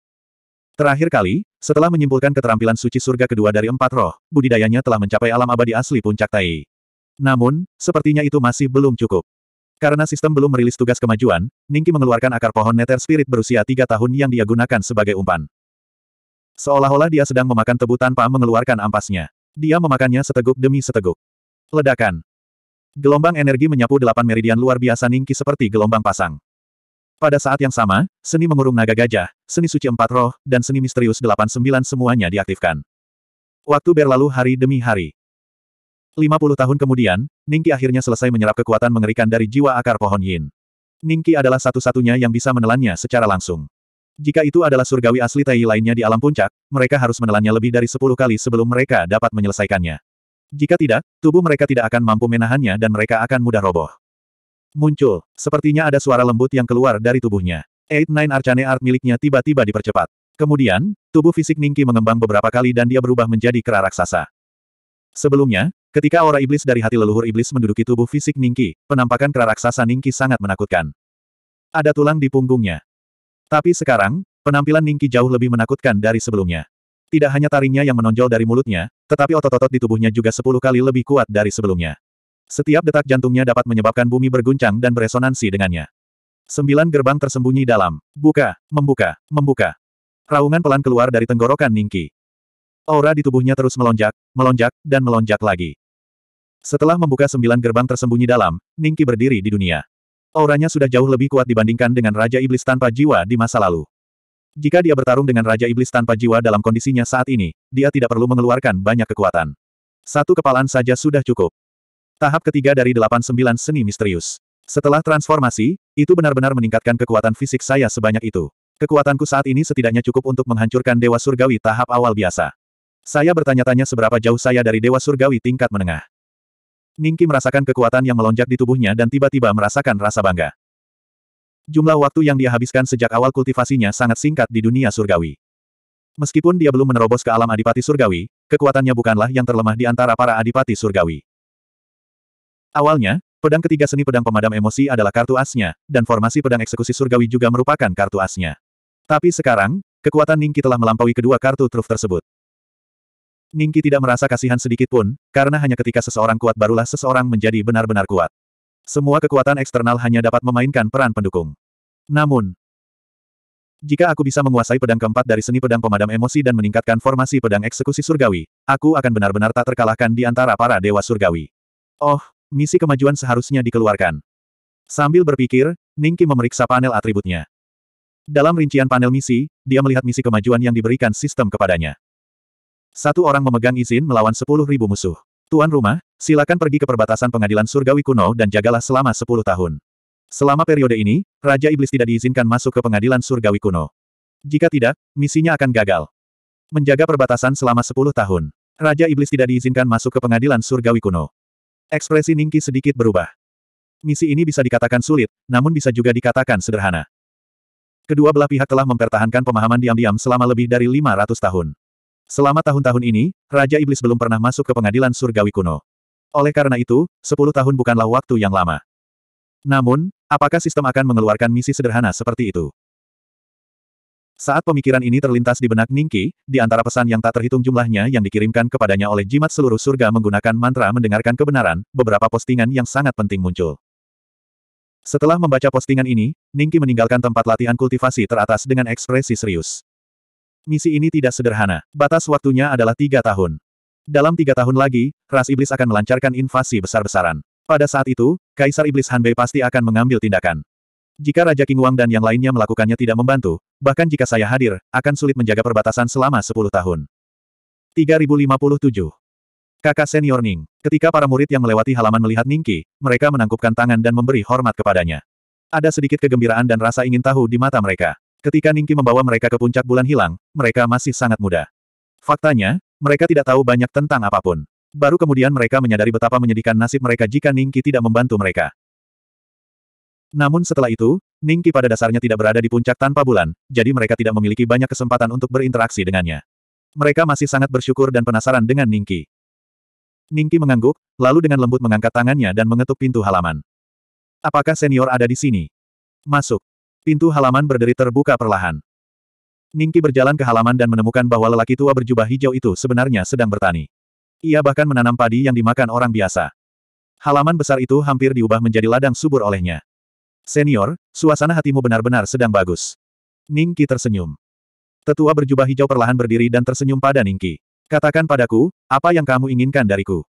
Terakhir kali, setelah menyimpulkan keterampilan suci surga kedua dari empat roh, budidayanya telah mencapai alam abadi asli puncak Tai. Namun, sepertinya itu masih belum cukup. Karena sistem belum merilis tugas kemajuan, Ningki mengeluarkan akar pohon Nether Spirit berusia tiga tahun yang dia gunakan sebagai umpan. Seolah-olah dia sedang memakan tebu tanpa mengeluarkan ampasnya. Dia memakannya seteguk demi seteguk. Ledakan. Gelombang energi menyapu delapan meridian luar biasa Ningki seperti gelombang pasang. Pada saat yang sama, seni mengurung naga gajah, seni suci empat roh, dan seni misterius delapan sembilan semuanya diaktifkan. Waktu berlalu hari demi hari. Lima puluh tahun kemudian, Ningki akhirnya selesai menyerap kekuatan mengerikan dari jiwa akar pohon Yin. Ningki adalah satu-satunya yang bisa menelannya secara langsung. Jika itu adalah surgawi asli Tai lainnya di alam puncak, mereka harus menelannya lebih dari sepuluh kali sebelum mereka dapat menyelesaikannya. Jika tidak, tubuh mereka tidak akan mampu menahannya dan mereka akan mudah roboh. Muncul, sepertinya ada suara lembut yang keluar dari tubuhnya. Eight Nine Arcane Art miliknya tiba-tiba dipercepat. Kemudian, tubuh fisik Ningki mengembang beberapa kali dan dia berubah menjadi kera raksasa. Sebelumnya, ketika aura iblis dari hati leluhur iblis menduduki tubuh fisik Ningki, penampakan kera raksasa Ningki sangat menakutkan. Ada tulang di punggungnya. Tapi sekarang, penampilan Ningki jauh lebih menakutkan dari sebelumnya. Tidak hanya taringnya yang menonjol dari mulutnya, tetapi otot-otot di tubuhnya juga sepuluh kali lebih kuat dari sebelumnya. Setiap detak jantungnya dapat menyebabkan bumi berguncang dan beresonansi dengannya. Sembilan gerbang tersembunyi dalam. Buka, membuka, membuka. Raungan pelan keluar dari tenggorokan Ningki. Aura di tubuhnya terus melonjak, melonjak, dan melonjak lagi. Setelah membuka sembilan gerbang tersembunyi dalam, Ningki berdiri di dunia. Auranya sudah jauh lebih kuat dibandingkan dengan Raja Iblis tanpa jiwa di masa lalu. Jika dia bertarung dengan Raja Iblis tanpa jiwa dalam kondisinya saat ini, dia tidak perlu mengeluarkan banyak kekuatan. Satu kepalaan saja sudah cukup. Tahap ketiga dari delapan sembilan seni misterius. Setelah transformasi, itu benar-benar meningkatkan kekuatan fisik saya sebanyak itu. Kekuatanku saat ini setidaknya cukup untuk menghancurkan Dewa Surgawi tahap awal biasa. Saya bertanya-tanya seberapa jauh saya dari Dewa Surgawi tingkat menengah. Ningki merasakan kekuatan yang melonjak di tubuhnya dan tiba-tiba merasakan rasa bangga. Jumlah waktu yang dia habiskan sejak awal kultivasinya sangat singkat di dunia surgawi. Meskipun dia belum menerobos ke alam adipati surgawi, kekuatannya bukanlah yang terlemah di antara para adipati surgawi. Awalnya, pedang ketiga seni pedang pemadam emosi adalah kartu asnya, dan formasi pedang eksekusi surgawi juga merupakan kartu asnya. Tapi sekarang, kekuatan Ningki telah melampaui kedua kartu truf tersebut. Ningki tidak merasa kasihan sedikit pun, karena hanya ketika seseorang kuat barulah seseorang menjadi benar-benar kuat. Semua kekuatan eksternal hanya dapat memainkan peran pendukung. Namun, jika aku bisa menguasai pedang keempat dari seni pedang pemadam emosi dan meningkatkan formasi pedang eksekusi surgawi, aku akan benar-benar tak terkalahkan di antara para dewa surgawi. Oh, misi kemajuan seharusnya dikeluarkan. Sambil berpikir, Ningki memeriksa panel atributnya. Dalam rincian panel misi, dia melihat misi kemajuan yang diberikan sistem kepadanya. Satu orang memegang izin melawan sepuluh ribu musuh. Tuan rumah, silakan pergi ke perbatasan pengadilan surgawi kuno dan jagalah selama sepuluh tahun. Selama periode ini, Raja Iblis tidak diizinkan masuk ke pengadilan surgawi kuno. Jika tidak, misinya akan gagal. Menjaga perbatasan selama sepuluh tahun. Raja Iblis tidak diizinkan masuk ke pengadilan surgawi kuno. Ekspresi Ningki sedikit berubah. Misi ini bisa dikatakan sulit, namun bisa juga dikatakan sederhana. Kedua belah pihak telah mempertahankan pemahaman diam-diam selama lebih dari 500 tahun. Selama tahun-tahun ini, Raja Iblis belum pernah masuk ke pengadilan surgawi kuno. Oleh karena itu, 10 tahun bukanlah waktu yang lama. Namun, apakah sistem akan mengeluarkan misi sederhana seperti itu? Saat pemikiran ini terlintas di benak Ningki, di antara pesan yang tak terhitung jumlahnya yang dikirimkan kepadanya oleh jimat seluruh surga menggunakan mantra mendengarkan kebenaran, beberapa postingan yang sangat penting muncul. Setelah membaca postingan ini, Ningki meninggalkan tempat latihan kultivasi teratas dengan ekspresi serius. Misi ini tidak sederhana. Batas waktunya adalah tiga tahun. Dalam tiga tahun lagi, ras iblis akan melancarkan invasi besar-besaran. Pada saat itu, Kaisar Iblis Hanbei pasti akan mengambil tindakan. Jika Raja King Wang dan yang lainnya melakukannya tidak membantu, bahkan jika saya hadir, akan sulit menjaga perbatasan selama 10 tahun. 3057 Kakak senior Ning. Ketika para murid yang melewati halaman melihat Ningki, mereka menangkupkan tangan dan memberi hormat kepadanya. Ada sedikit kegembiraan dan rasa ingin tahu di mata mereka. Ketika Ningki membawa mereka ke puncak bulan hilang, mereka masih sangat muda. Faktanya, mereka tidak tahu banyak tentang apapun. Baru kemudian mereka menyadari betapa menyedihkan nasib mereka jika Ningki tidak membantu mereka. Namun setelah itu, Ningki pada dasarnya tidak berada di puncak tanpa bulan, jadi mereka tidak memiliki banyak kesempatan untuk berinteraksi dengannya. Mereka masih sangat bersyukur dan penasaran dengan Ningki. Ningki mengangguk, lalu dengan lembut mengangkat tangannya dan mengetuk pintu halaman. Apakah senior ada di sini? Masuk. Pintu halaman berderi terbuka perlahan. Ningki berjalan ke halaman dan menemukan bahwa lelaki tua berjubah hijau itu sebenarnya sedang bertani. Ia bahkan menanam padi yang dimakan orang biasa. Halaman besar itu hampir diubah menjadi ladang subur olehnya. Senior, suasana hatimu benar-benar sedang bagus. Ningki tersenyum. Tetua berjubah hijau perlahan berdiri dan tersenyum pada Ningki. Katakan padaku, apa yang kamu inginkan dariku?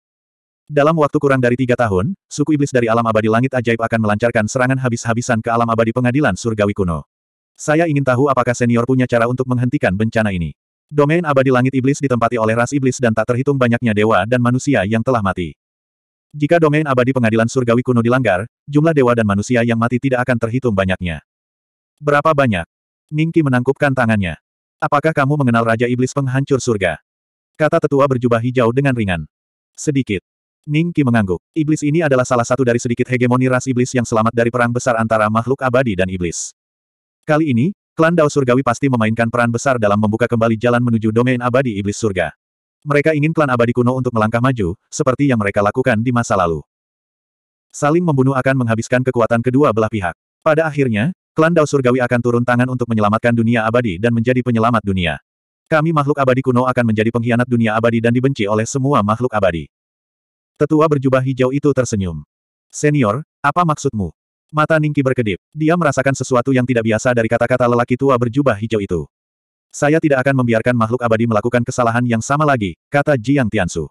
Dalam waktu kurang dari tiga tahun, suku iblis dari alam abadi langit ajaib akan melancarkan serangan habis-habisan ke alam abadi pengadilan surgawi kuno. Saya ingin tahu apakah senior punya cara untuk menghentikan bencana ini. Domain abadi langit iblis ditempati oleh ras iblis dan tak terhitung banyaknya dewa dan manusia yang telah mati. Jika domain abadi pengadilan surgawi kuno dilanggar, jumlah dewa dan manusia yang mati tidak akan terhitung banyaknya. Berapa banyak? Ningki menangkupkan tangannya. Apakah kamu mengenal Raja Iblis Penghancur Surga? Kata tetua berjubah hijau dengan ringan. Sedikit. Ningki mengangguk. Iblis ini adalah salah satu dari sedikit hegemoni ras iblis yang selamat dari perang besar antara makhluk abadi dan iblis. Kali ini, klan Dao Surgawi pasti memainkan peran besar dalam membuka kembali jalan menuju domain abadi iblis surga. Mereka ingin klan abadi kuno untuk melangkah maju, seperti yang mereka lakukan di masa lalu. Saling membunuh akan menghabiskan kekuatan kedua belah pihak. Pada akhirnya, klan Dao Surgawi akan turun tangan untuk menyelamatkan dunia abadi dan menjadi penyelamat dunia. Kami makhluk abadi kuno akan menjadi pengkhianat dunia abadi dan dibenci oleh semua makhluk abadi. Tetua berjubah hijau itu tersenyum. Senior, apa maksudmu? Mata Ningki berkedip. Dia merasakan sesuatu yang tidak biasa dari kata-kata lelaki tua berjubah hijau itu. Saya tidak akan membiarkan makhluk abadi melakukan kesalahan yang sama lagi, kata Jiang Tiansu.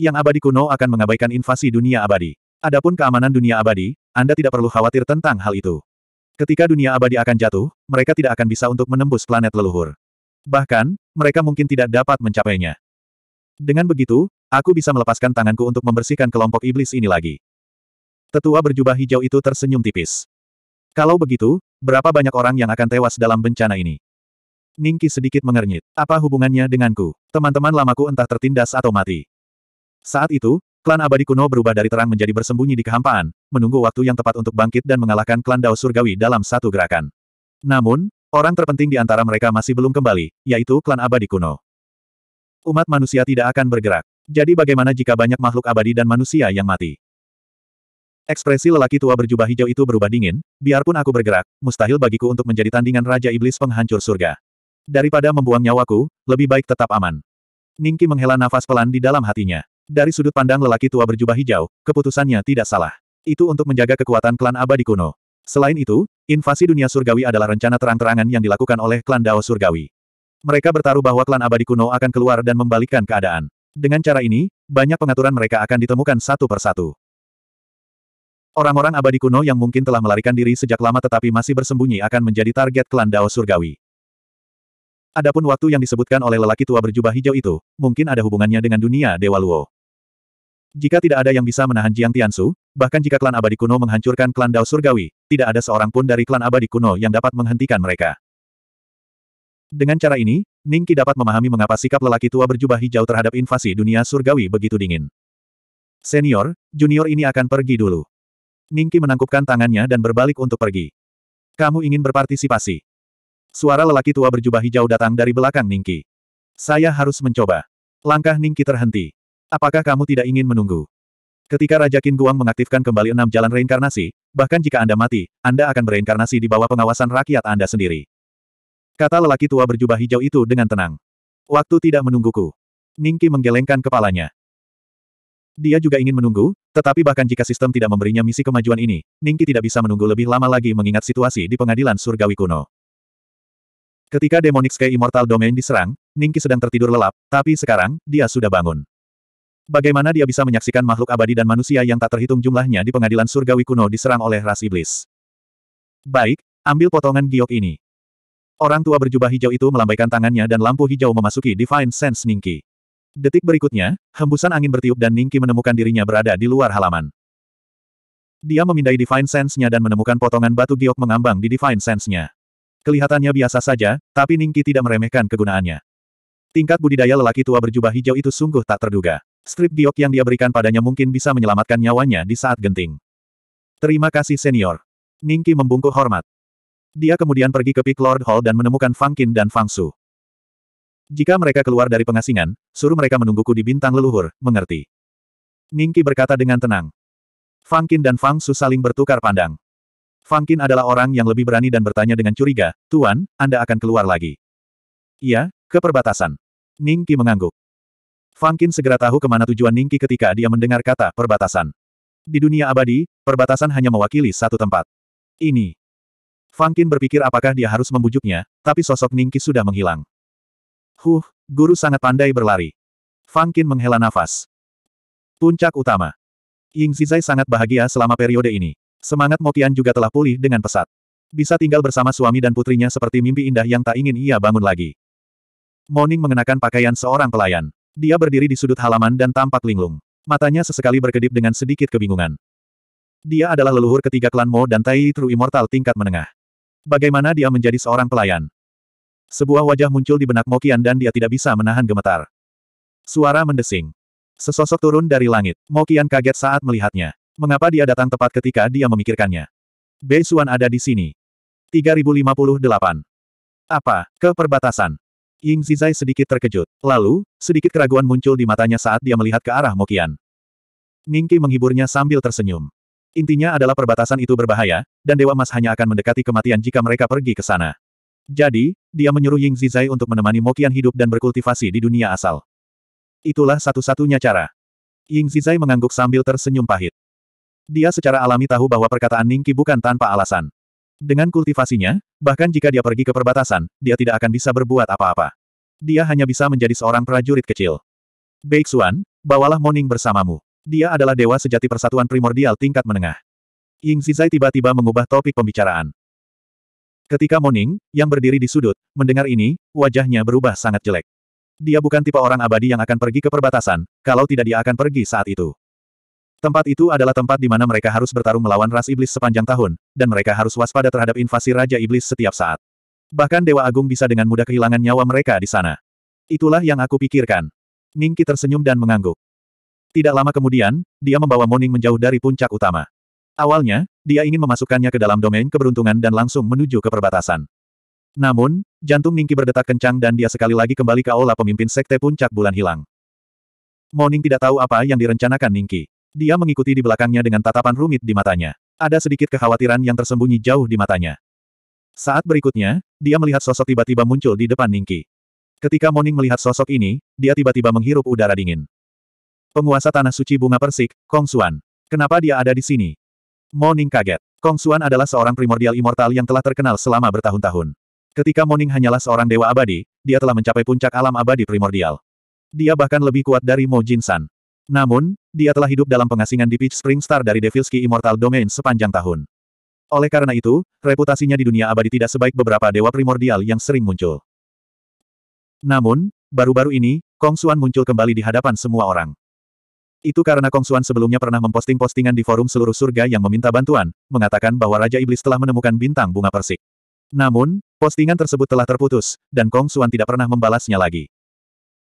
Yang abadi kuno akan mengabaikan invasi dunia abadi. Adapun keamanan dunia abadi, Anda tidak perlu khawatir tentang hal itu. Ketika dunia abadi akan jatuh, mereka tidak akan bisa untuk menembus planet leluhur. Bahkan, mereka mungkin tidak dapat mencapainya. Dengan begitu, aku bisa melepaskan tanganku untuk membersihkan kelompok iblis ini lagi. Tetua berjubah hijau itu tersenyum tipis. Kalau begitu, berapa banyak orang yang akan tewas dalam bencana ini? Ningki sedikit mengernyit. Apa hubungannya denganku? Teman-teman lamaku entah tertindas atau mati. Saat itu, klan abadi kuno berubah dari terang menjadi bersembunyi di kehampaan, menunggu waktu yang tepat untuk bangkit dan mengalahkan klan Dao Surgawi dalam satu gerakan. Namun, orang terpenting di antara mereka masih belum kembali, yaitu klan abadi kuno. Umat manusia tidak akan bergerak. Jadi bagaimana jika banyak makhluk abadi dan manusia yang mati? Ekspresi lelaki tua berjubah hijau itu berubah dingin, biarpun aku bergerak, mustahil bagiku untuk menjadi tandingan Raja Iblis penghancur surga. Daripada membuang nyawaku, lebih baik tetap aman. Ningki menghela nafas pelan di dalam hatinya. Dari sudut pandang lelaki tua berjubah hijau, keputusannya tidak salah. Itu untuk menjaga kekuatan klan abadi kuno. Selain itu, invasi dunia surgawi adalah rencana terang-terangan yang dilakukan oleh klan Dao Surgawi. Mereka bertaruh bahwa klan abadi kuno akan keluar dan membalikkan keadaan. Dengan cara ini, banyak pengaturan mereka akan ditemukan satu persatu. Orang-orang abadi kuno yang mungkin telah melarikan diri sejak lama tetapi masih bersembunyi akan menjadi target klan Dao Surgawi. Adapun waktu yang disebutkan oleh lelaki tua berjubah hijau itu, mungkin ada hubungannya dengan dunia Dewa Luo. Jika tidak ada yang bisa menahan Jiang Tiansu, bahkan jika klan abadi kuno menghancurkan klan Dao Surgawi, tidak ada seorang pun dari klan abadi kuno yang dapat menghentikan mereka. Dengan cara ini, Ningki dapat memahami mengapa sikap lelaki tua berjubah hijau terhadap invasi dunia surgawi begitu dingin. Senior, junior ini akan pergi dulu. Ningki menangkupkan tangannya dan berbalik untuk pergi. Kamu ingin berpartisipasi. Suara lelaki tua berjubah hijau datang dari belakang Ningki. Saya harus mencoba. Langkah Ningki terhenti. Apakah kamu tidak ingin menunggu? Ketika Raja Qin Guang mengaktifkan kembali enam jalan reinkarnasi, bahkan jika Anda mati, Anda akan bereinkarnasi di bawah pengawasan rakyat Anda sendiri. Kata lelaki tua berjubah hijau itu dengan tenang. Waktu tidak menungguku. Ningki menggelengkan kepalanya. Dia juga ingin menunggu, tetapi bahkan jika sistem tidak memberinya misi kemajuan ini, Ningki tidak bisa menunggu lebih lama lagi mengingat situasi di pengadilan surgawi kuno. Ketika Demonic Sky Immortal Domain diserang, Ningki sedang tertidur lelap, tapi sekarang, dia sudah bangun. Bagaimana dia bisa menyaksikan makhluk abadi dan manusia yang tak terhitung jumlahnya di pengadilan surgawi kuno diserang oleh ras iblis? Baik, ambil potongan giok ini. Orang tua berjubah hijau itu melambaikan tangannya dan lampu hijau memasuki Divine Sense Ningki. Detik berikutnya, hembusan angin bertiup dan Ningki menemukan dirinya berada di luar halaman. Dia memindai Divine Sense-nya dan menemukan potongan batu giok mengambang di Divine Sense-nya. Kelihatannya biasa saja, tapi Ningki tidak meremehkan kegunaannya. Tingkat budidaya lelaki tua berjubah hijau itu sungguh tak terduga. Strip diok yang dia berikan padanya mungkin bisa menyelamatkan nyawanya di saat genting. Terima kasih senior. Ningki membungkuk hormat. Dia kemudian pergi ke Peak Lord Hall dan menemukan Fang Qin dan Fang Su. Jika mereka keluar dari pengasingan, suruh mereka menungguku di bintang leluhur, mengerti. Ningki berkata dengan tenang. Fang Qin dan Fang Su saling bertukar pandang. Fangkin adalah orang yang lebih berani dan bertanya dengan curiga, Tuan, Anda akan keluar lagi. Iya, ke perbatasan. Ningki mengangguk. Fangkin segera tahu kemana tujuan Ningki ketika dia mendengar kata perbatasan. Di dunia abadi, perbatasan hanya mewakili satu tempat. Ini. Fangkin berpikir apakah dia harus membujuknya, tapi sosok Ningki sudah menghilang. Huh, guru sangat pandai berlari. Fangkin menghela nafas. Puncak utama. Ying Zizai sangat bahagia selama periode ini. Semangat Motian juga telah pulih dengan pesat. Bisa tinggal bersama suami dan putrinya seperti mimpi indah yang tak ingin ia bangun lagi. Morning mengenakan pakaian seorang pelayan. Dia berdiri di sudut halaman dan tampak linglung. Matanya sesekali berkedip dengan sedikit kebingungan. Dia adalah leluhur ketiga klan Mo dan Tai True Immortal tingkat menengah. Bagaimana dia menjadi seorang pelayan? Sebuah wajah muncul di benak Mokian dan dia tidak bisa menahan gemetar. Suara mendesing. Sesosok turun dari langit. Mokian kaget saat melihatnya. Mengapa dia datang tepat ketika dia memikirkannya? Bei Xuan ada di sini. 3058. Apa? Ke perbatasan. Ying Zizai sedikit terkejut. Lalu, sedikit keraguan muncul di matanya saat dia melihat ke arah Mokian. Ningki menghiburnya sambil tersenyum. Intinya adalah perbatasan itu berbahaya, dan Dewa Mas hanya akan mendekati kematian jika mereka pergi ke sana. Jadi, dia menyuruh Ying Zizai untuk menemani Mokian hidup dan berkultivasi di dunia asal. Itulah satu-satunya cara. Ying Zizai mengangguk sambil tersenyum pahit. Dia secara alami tahu bahwa perkataan Ningki bukan tanpa alasan. Dengan kultivasinya, bahkan jika dia pergi ke perbatasan, dia tidak akan bisa berbuat apa-apa. Dia hanya bisa menjadi seorang prajurit kecil. Baik Xuan, bawalah Moning bersamamu. Dia adalah dewa sejati persatuan primordial tingkat menengah. Ying Zizai tiba-tiba mengubah topik pembicaraan. Ketika Moning, yang berdiri di sudut, mendengar ini, wajahnya berubah sangat jelek. Dia bukan tipe orang abadi yang akan pergi ke perbatasan, kalau tidak dia akan pergi saat itu. Tempat itu adalah tempat di mana mereka harus bertarung melawan ras iblis sepanjang tahun, dan mereka harus waspada terhadap invasi Raja Iblis setiap saat. Bahkan Dewa Agung bisa dengan mudah kehilangan nyawa mereka di sana. Itulah yang aku pikirkan. Ningki tersenyum dan mengangguk. Tidak lama kemudian, dia membawa Moning menjauh dari puncak utama. Awalnya, dia ingin memasukkannya ke dalam domain keberuntungan dan langsung menuju ke perbatasan. Namun, jantung Ningki berdetak kencang dan dia sekali lagi kembali ke aula pemimpin sekte puncak bulan hilang. Moning tidak tahu apa yang direncanakan Ningki. Dia mengikuti di belakangnya dengan tatapan rumit di matanya. Ada sedikit kekhawatiran yang tersembunyi jauh di matanya. Saat berikutnya, dia melihat sosok tiba-tiba muncul di depan Ningki. Ketika Moning melihat sosok ini, dia tiba-tiba menghirup udara dingin. Penguasa Tanah Suci Bunga Persik, Kong Suan. Kenapa dia ada di sini? Moning kaget. Kong Suan adalah seorang primordial immortal yang telah terkenal selama bertahun-tahun. Ketika Moning hanyalah seorang dewa abadi, dia telah mencapai puncak alam abadi primordial. Dia bahkan lebih kuat dari Mo Jin San. Namun, dia telah hidup dalam pengasingan di Peach Spring Star dari Devilsky Immortal Domain sepanjang tahun. Oleh karena itu, reputasinya di dunia abadi tidak sebaik beberapa dewa primordial yang sering muncul. Namun, baru-baru ini, Kong Xuan muncul kembali di hadapan semua orang. Itu karena Kong Xuan sebelumnya pernah memposting postingan di forum seluruh surga yang meminta bantuan, mengatakan bahwa Raja Iblis telah menemukan bintang bunga persik. Namun, postingan tersebut telah terputus, dan Kong Xuan tidak pernah membalasnya lagi.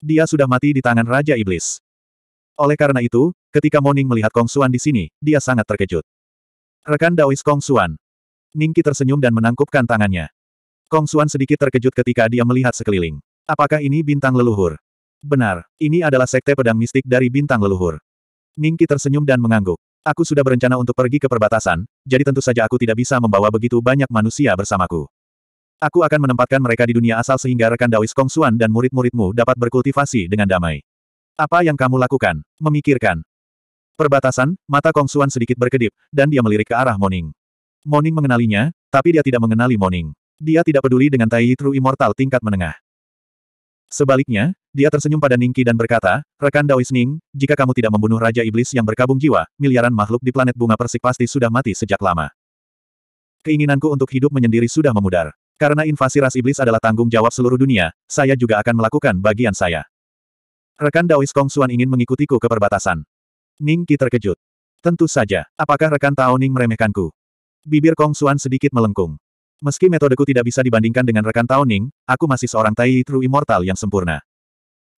Dia sudah mati di tangan Raja Iblis. Oleh karena itu, ketika Moning melihat Kong Xuan di sini, dia sangat terkejut. Rekan Daois Kong Xuan. Ningki tersenyum dan menangkupkan tangannya. Kong Xuan sedikit terkejut ketika dia melihat sekeliling. Apakah ini bintang leluhur? Benar, ini adalah sekte pedang mistik dari bintang leluhur. Ningki tersenyum dan mengangguk. Aku sudah berencana untuk pergi ke perbatasan, jadi tentu saja aku tidak bisa membawa begitu banyak manusia bersamaku. Aku akan menempatkan mereka di dunia asal sehingga rekan Dawis Kong Xuan dan murid-muridmu dapat berkultivasi dengan damai. Apa yang kamu lakukan? Memikirkan. Perbatasan, mata Kong Suan sedikit berkedip, dan dia melirik ke arah Moning. Moning mengenalinya, tapi dia tidak mengenali Moning. Dia tidak peduli dengan Tai Yitru Immortal tingkat menengah. Sebaliknya, dia tersenyum pada Ningki dan berkata, Rekan Daois Ning, jika kamu tidak membunuh Raja Iblis yang berkabung jiwa, miliaran makhluk di planet bunga persik pasti sudah mati sejak lama. Keinginanku untuk hidup menyendiri sudah memudar. Karena invasi ras iblis adalah tanggung jawab seluruh dunia, saya juga akan melakukan bagian saya. Rekan Daois Kong Suan ingin mengikutiku ke perbatasan. Ning Qi terkejut. Tentu saja, apakah rekan Tao Ning meremehkanku? Bibir Kong Suan sedikit melengkung. Meski metodeku tidak bisa dibandingkan dengan rekan Tao Ning, aku masih seorang Tai True Immortal yang sempurna.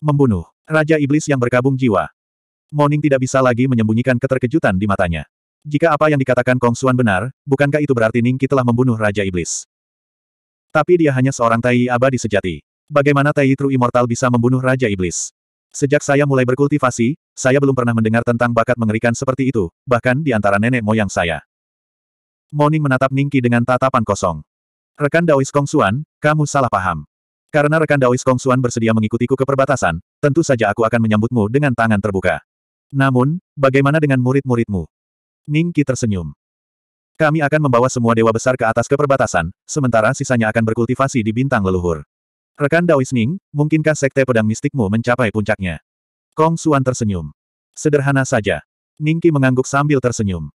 Membunuh, Raja Iblis yang berkabung jiwa. Mo Ning tidak bisa lagi menyembunyikan keterkejutan di matanya. Jika apa yang dikatakan Kong Suan benar, bukankah itu berarti Ning Qi telah membunuh Raja Iblis? Tapi dia hanya seorang Tai abadi sejati. Bagaimana Tai True Immortal bisa membunuh Raja Iblis? Sejak saya mulai berkultivasi, saya belum pernah mendengar tentang bakat mengerikan seperti itu, bahkan di antara nenek moyang saya. Moning menatap Ningki dengan tatapan kosong. Rekan Daois Suan, kamu salah paham. Karena rekan Daois Suan bersedia mengikutiku ke perbatasan, tentu saja aku akan menyambutmu dengan tangan terbuka. Namun, bagaimana dengan murid-muridmu? Ningki tersenyum. Kami akan membawa semua dewa besar ke atas ke perbatasan, sementara sisanya akan berkultivasi di bintang leluhur. Rekan Dao Ning, mungkinkah sekte pedang mistikmu mencapai puncaknya? Kong Suan tersenyum. Sederhana saja. Ningki mengangguk sambil tersenyum.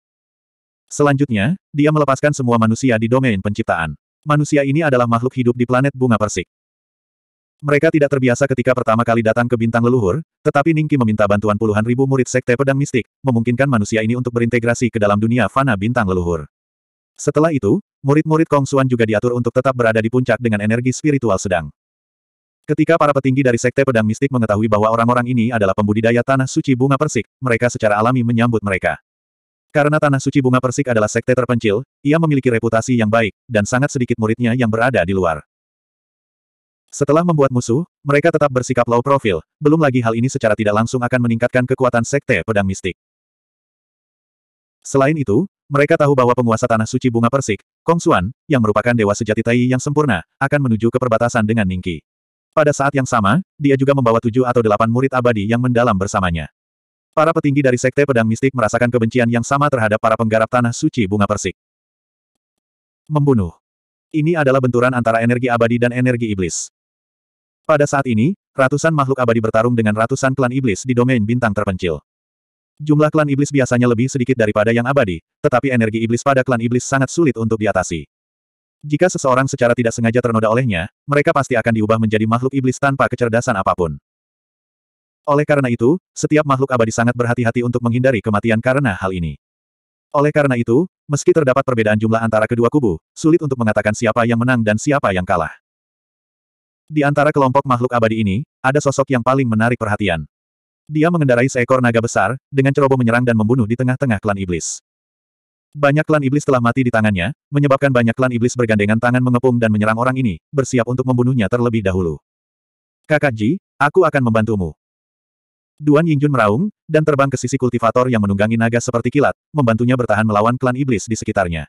Selanjutnya, dia melepaskan semua manusia di domain penciptaan. Manusia ini adalah makhluk hidup di planet bunga persik. Mereka tidak terbiasa ketika pertama kali datang ke bintang leluhur, tetapi Ningki meminta bantuan puluhan ribu murid sekte pedang mistik, memungkinkan manusia ini untuk berintegrasi ke dalam dunia fana bintang leluhur. Setelah itu, murid-murid Kong Suan juga diatur untuk tetap berada di puncak dengan energi spiritual sedang. Ketika para petinggi dari Sekte Pedang Mistik mengetahui bahwa orang-orang ini adalah pembudidaya Tanah Suci Bunga Persik, mereka secara alami menyambut mereka. Karena Tanah Suci Bunga Persik adalah sekte terpencil, ia memiliki reputasi yang baik, dan sangat sedikit muridnya yang berada di luar. Setelah membuat musuh, mereka tetap bersikap low profile. belum lagi hal ini secara tidak langsung akan meningkatkan kekuatan Sekte Pedang Mistik. Selain itu, mereka tahu bahwa penguasa Tanah Suci Bunga Persik, Kong Xuan, yang merupakan dewa sejati Tai yang sempurna, akan menuju ke perbatasan dengan Ningki. Pada saat yang sama, dia juga membawa tujuh atau delapan murid abadi yang mendalam bersamanya. Para petinggi dari Sekte Pedang Mistik merasakan kebencian yang sama terhadap para penggarap tanah suci bunga persik. Membunuh. Ini adalah benturan antara energi abadi dan energi iblis. Pada saat ini, ratusan makhluk abadi bertarung dengan ratusan klan iblis di domain bintang terpencil. Jumlah klan iblis biasanya lebih sedikit daripada yang abadi, tetapi energi iblis pada klan iblis sangat sulit untuk diatasi. Jika seseorang secara tidak sengaja ternoda olehnya, mereka pasti akan diubah menjadi makhluk iblis tanpa kecerdasan apapun. Oleh karena itu, setiap makhluk abadi sangat berhati-hati untuk menghindari kematian karena hal ini. Oleh karena itu, meski terdapat perbedaan jumlah antara kedua kubu, sulit untuk mengatakan siapa yang menang dan siapa yang kalah. Di antara kelompok makhluk abadi ini, ada sosok yang paling menarik perhatian. Dia mengendarai seekor naga besar, dengan ceroboh menyerang dan membunuh di tengah-tengah klan iblis. Banyak klan iblis telah mati di tangannya, menyebabkan banyak klan iblis bergandengan tangan mengepung dan menyerang orang ini, bersiap untuk membunuhnya terlebih dahulu. Kakak Ji, aku akan membantumu. Duan Yingjun meraung, dan terbang ke sisi kultivator yang menunggangi naga seperti kilat, membantunya bertahan melawan klan iblis di sekitarnya.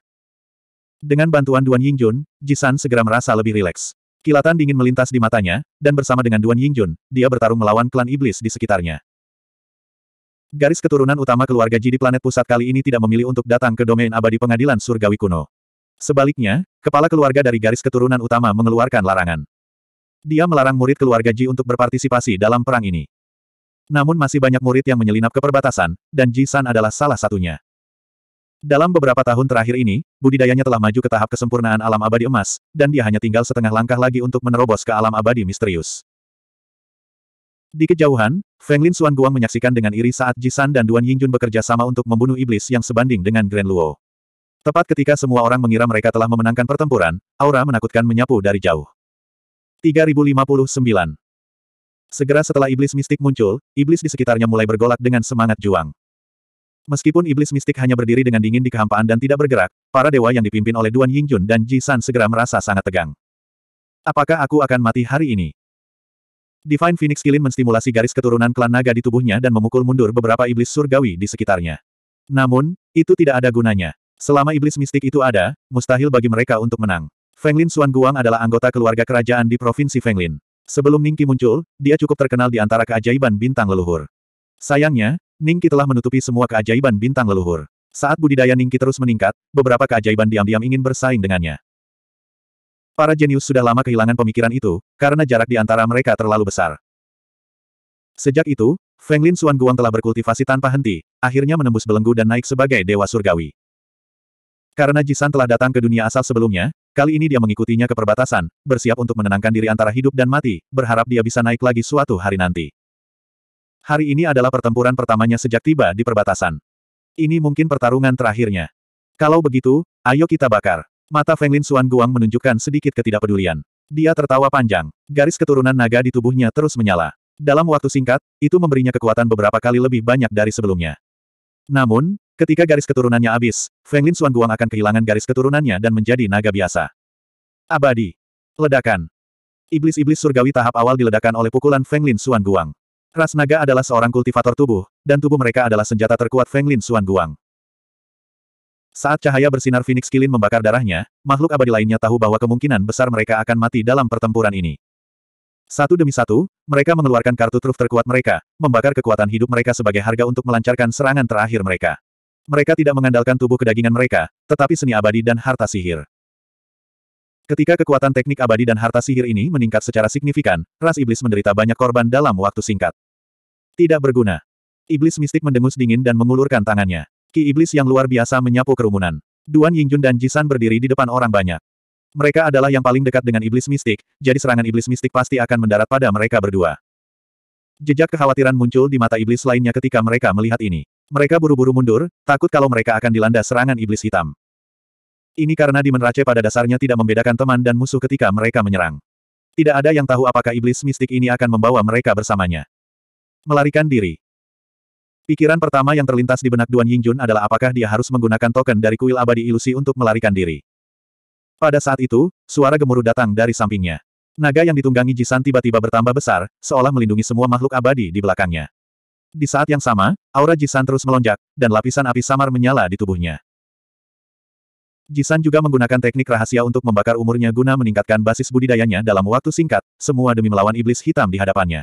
Dengan bantuan Duan Yingjun, Jisan segera merasa lebih rileks. Kilatan dingin melintas di matanya, dan bersama dengan Duan Yingjun, dia bertarung melawan klan iblis di sekitarnya. Garis keturunan utama keluarga Ji di planet pusat kali ini tidak memilih untuk datang ke domain abadi pengadilan surgawi kuno. Sebaliknya, kepala keluarga dari garis keturunan utama mengeluarkan larangan. Dia melarang murid keluarga Ji untuk berpartisipasi dalam perang ini. Namun masih banyak murid yang menyelinap ke perbatasan, dan Ji San adalah salah satunya. Dalam beberapa tahun terakhir ini, budidayanya telah maju ke tahap kesempurnaan alam abadi emas, dan dia hanya tinggal setengah langkah lagi untuk menerobos ke alam abadi misterius. Di kejauhan, Feng Lin Suan Guang menyaksikan dengan iri saat Jisan dan Duan Yingjun bekerja sama untuk membunuh iblis yang sebanding dengan Grand Luo. Tepat ketika semua orang mengira mereka telah memenangkan pertempuran, aura menakutkan menyapu dari jauh. 3059 Segera setelah iblis mistik muncul, iblis di sekitarnya mulai bergolak dengan semangat juang. Meskipun iblis mistik hanya berdiri dengan dingin di kehampaan dan tidak bergerak, para dewa yang dipimpin oleh Duan Yingjun dan Ji San segera merasa sangat tegang. Apakah aku akan mati hari ini? Divine Phoenix Kilin menstimulasi garis keturunan klan naga di tubuhnya dan memukul mundur beberapa iblis surgawi di sekitarnya. Namun, itu tidak ada gunanya. Selama iblis mistik itu ada, mustahil bagi mereka untuk menang. Fenglin Xuan Guang adalah anggota keluarga kerajaan di Provinsi Fenglin. Sebelum Ningki muncul, dia cukup terkenal di antara keajaiban bintang leluhur. Sayangnya, Ningki telah menutupi semua keajaiban bintang leluhur. Saat budidaya Ningki terus meningkat, beberapa keajaiban diam-diam ingin bersaing dengannya. Para jenius sudah lama kehilangan pemikiran itu, karena jarak di antara mereka terlalu besar. Sejak itu, Feng Lin, Suan Guang telah berkultivasi tanpa henti, akhirnya menembus belenggu dan naik sebagai dewa surgawi. Karena Jisan telah datang ke dunia asal sebelumnya, kali ini dia mengikutinya ke perbatasan, bersiap untuk menenangkan diri antara hidup dan mati, berharap dia bisa naik lagi suatu hari nanti. Hari ini adalah pertempuran pertamanya sejak tiba di perbatasan. Ini mungkin pertarungan terakhirnya. Kalau begitu, ayo kita bakar. Mata Fenglin Suan Guang menunjukkan sedikit ketidakpedulian. Dia tertawa panjang. Garis keturunan naga di tubuhnya terus menyala. Dalam waktu singkat, itu memberinya kekuatan beberapa kali lebih banyak dari sebelumnya. Namun, ketika garis keturunannya habis, Fenglin Suan Guang akan kehilangan garis keturunannya dan menjadi naga biasa. Abadi. Ledakan. Iblis-iblis surgawi tahap awal diledakan oleh pukulan Fenglin Suan Guang. Ras naga adalah seorang kultivator tubuh, dan tubuh mereka adalah senjata terkuat Fenglin Suan Guang. Saat cahaya bersinar Phoenix Kilin membakar darahnya, makhluk abadi lainnya tahu bahwa kemungkinan besar mereka akan mati dalam pertempuran ini. Satu demi satu, mereka mengeluarkan kartu truf terkuat mereka, membakar kekuatan hidup mereka sebagai harga untuk melancarkan serangan terakhir mereka. Mereka tidak mengandalkan tubuh kedagingan mereka, tetapi seni abadi dan harta sihir. Ketika kekuatan teknik abadi dan harta sihir ini meningkat secara signifikan, ras iblis menderita banyak korban dalam waktu singkat. Tidak berguna. Iblis mistik mendengus dingin dan mengulurkan tangannya. Ki iblis yang luar biasa menyapu kerumunan. Duan Yingjun dan Jisan berdiri di depan orang banyak. Mereka adalah yang paling dekat dengan iblis mistik, jadi serangan iblis mistik pasti akan mendarat pada mereka berdua. Jejak kekhawatiran muncul di mata iblis lainnya ketika mereka melihat ini. Mereka buru-buru mundur, takut kalau mereka akan dilanda serangan iblis hitam. Ini karena di Race pada dasarnya tidak membedakan teman dan musuh ketika mereka menyerang. Tidak ada yang tahu apakah iblis mistik ini akan membawa mereka bersamanya. Melarikan diri. Pikiran pertama yang terlintas di benak Duan Yingjun adalah apakah dia harus menggunakan token dari kuil abadi ilusi untuk melarikan diri. Pada saat itu, suara gemuruh datang dari sampingnya. Naga yang ditunggangi Jisan tiba-tiba bertambah besar, seolah melindungi semua makhluk abadi di belakangnya. Di saat yang sama, aura Jisan terus melonjak, dan lapisan api samar menyala di tubuhnya. Jisan juga menggunakan teknik rahasia untuk membakar umurnya guna meningkatkan basis budidayanya dalam waktu singkat, semua demi melawan iblis hitam di hadapannya.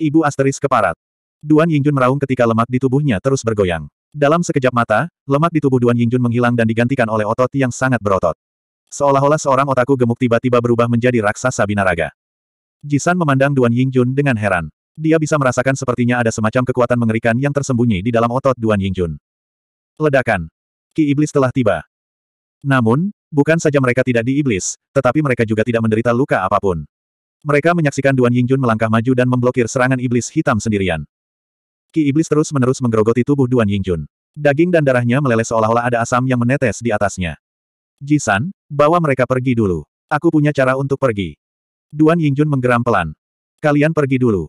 Ibu asteris keparat. Duan Yingjun meraung ketika lemak di tubuhnya terus bergoyang. Dalam sekejap mata, lemak di tubuh Duan Yingjun menghilang dan digantikan oleh otot yang sangat berotot. Seolah-olah seorang otaku gemuk tiba-tiba berubah menjadi raksasa binaraga. Jisan memandang Duan Yingjun dengan heran. Dia bisa merasakan sepertinya ada semacam kekuatan mengerikan yang tersembunyi di dalam otot Duan Yingjun. Ledakan. Ki Iblis telah tiba. Namun, bukan saja mereka tidak di Iblis, tetapi mereka juga tidak menderita luka apapun. Mereka menyaksikan Duan Yingjun melangkah maju dan memblokir serangan Iblis hitam sendirian. Ki iblis terus-menerus menggerogoti tubuh Duan Yingjun. Daging dan darahnya meleleh seolah-olah ada asam yang menetes di atasnya. Jisan, bawa mereka pergi dulu. Aku punya cara untuk pergi. Duan Yingjun menggeram pelan. Kalian pergi dulu.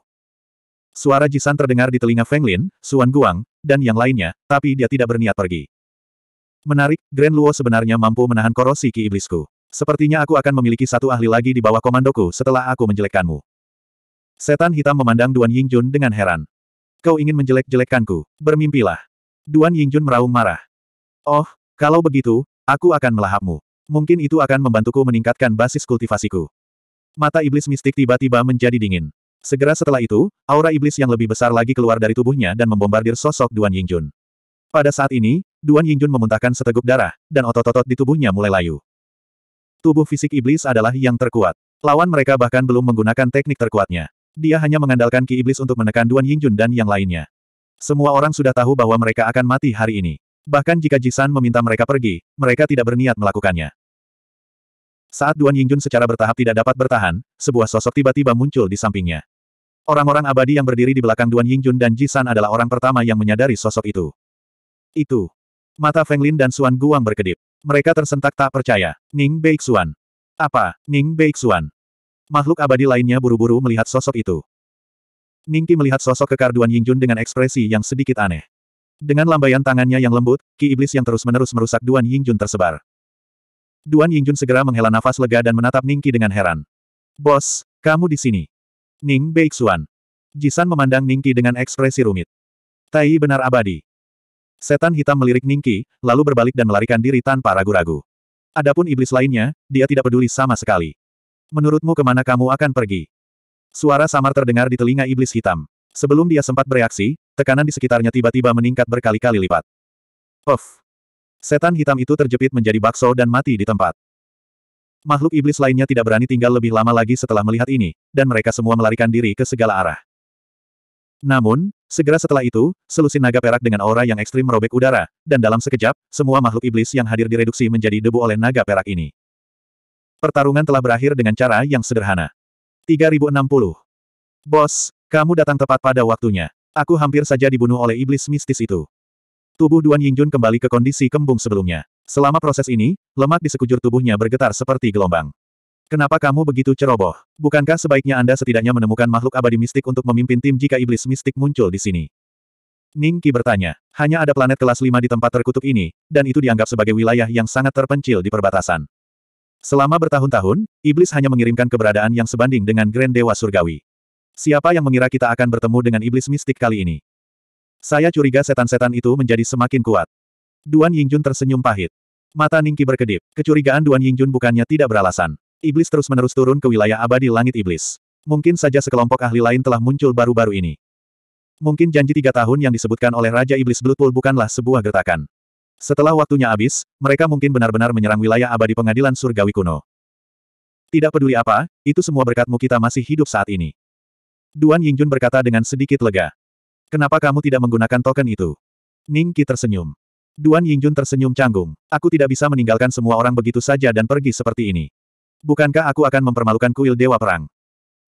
Suara Jisan terdengar di telinga Feng Lin, Suan Guang, dan yang lainnya, tapi dia tidak berniat pergi. Menarik, Grand Luo sebenarnya mampu menahan korosi ki iblisku. Sepertinya aku akan memiliki satu ahli lagi di bawah komandoku setelah aku menjelekkanmu. Setan hitam memandang Duan Yingjun dengan heran. Kau ingin menjelek-jelekkanku, bermimpilah. Duan Yingjun meraung marah. Oh, kalau begitu, aku akan melahapmu. Mungkin itu akan membantuku meningkatkan basis kultivasiku. Mata iblis mistik tiba-tiba menjadi dingin. Segera setelah itu, aura iblis yang lebih besar lagi keluar dari tubuhnya dan membombardir sosok Duan Yingjun. Pada saat ini, Duan Yingjun memuntahkan seteguk darah, dan otot-otot di tubuhnya mulai layu. Tubuh fisik iblis adalah yang terkuat. Lawan mereka bahkan belum menggunakan teknik terkuatnya. Dia hanya mengandalkan ki iblis untuk menekan Duan Yingjun dan yang lainnya. Semua orang sudah tahu bahwa mereka akan mati hari ini. Bahkan jika Jisan meminta mereka pergi, mereka tidak berniat melakukannya. Saat Duan Yingjun secara bertahap tidak dapat bertahan, sebuah sosok tiba-tiba muncul di sampingnya. Orang-orang abadi yang berdiri di belakang Duan Yingjun dan Jisan adalah orang pertama yang menyadari sosok itu. Itu. Mata Feng Lin dan Suan Guang berkedip. Mereka tersentak tak percaya. Ning Baik Suan. Apa, Ning Baik Suan? Makhluk abadi lainnya buru-buru melihat sosok itu. Ningki melihat sosok kekar Duan Yingjun dengan ekspresi yang sedikit aneh. Dengan lambaian tangannya yang lembut, ki iblis yang terus-menerus merusak Duan Yingjun tersebar. Duan Yingjun segera menghela nafas lega dan menatap Ningki dengan heran. Bos, kamu di sini. Ning Beixuan. Jisan memandang Ningki dengan ekspresi rumit. Tai benar abadi. Setan hitam melirik Ningki, lalu berbalik dan melarikan diri tanpa ragu-ragu. Adapun iblis lainnya, dia tidak peduli sama sekali. Menurutmu kemana kamu akan pergi? Suara samar terdengar di telinga iblis hitam. Sebelum dia sempat bereaksi, tekanan di sekitarnya tiba-tiba meningkat berkali-kali lipat. Puf, Setan hitam itu terjepit menjadi bakso dan mati di tempat. Makhluk iblis lainnya tidak berani tinggal lebih lama lagi setelah melihat ini, dan mereka semua melarikan diri ke segala arah. Namun, segera setelah itu, selusin naga perak dengan aura yang ekstrim merobek udara, dan dalam sekejap, semua makhluk iblis yang hadir direduksi menjadi debu oleh naga perak ini. Pertarungan telah berakhir dengan cara yang sederhana. 3060. Bos, kamu datang tepat pada waktunya. Aku hampir saja dibunuh oleh iblis mistis itu. Tubuh Duan Yingjun kembali ke kondisi kembung sebelumnya. Selama proses ini, lemak di sekujur tubuhnya bergetar seperti gelombang. Kenapa kamu begitu ceroboh? Bukankah sebaiknya Anda setidaknya menemukan makhluk abadi mistik untuk memimpin tim jika iblis mistik muncul di sini? Ning Qi bertanya. Hanya ada planet kelas 5 di tempat terkutuk ini, dan itu dianggap sebagai wilayah yang sangat terpencil di perbatasan. Selama bertahun-tahun, iblis hanya mengirimkan keberadaan yang sebanding dengan Grand Dewa Surgawi. Siapa yang mengira kita akan bertemu dengan iblis mistik kali ini? Saya curiga setan-setan itu menjadi semakin kuat. Duan Yingjun tersenyum pahit. Mata Ningki berkedip. Kecurigaan Duan Yingjun bukannya tidak beralasan. Iblis terus-menerus turun ke wilayah abadi langit iblis. Mungkin saja sekelompok ahli lain telah muncul baru-baru ini. Mungkin janji tiga tahun yang disebutkan oleh Raja Iblis Bloodpool bukanlah sebuah gertakan. Setelah waktunya habis, mereka mungkin benar-benar menyerang wilayah abadi pengadilan surgawi kuno. Tidak peduli apa, itu semua berkatmu kita masih hidup saat ini. Duan Yingjun berkata dengan sedikit lega. Kenapa kamu tidak menggunakan token itu? Ning Qi tersenyum. Duan Yingjun tersenyum canggung. Aku tidak bisa meninggalkan semua orang begitu saja dan pergi seperti ini. Bukankah aku akan mempermalukan kuil Dewa Perang?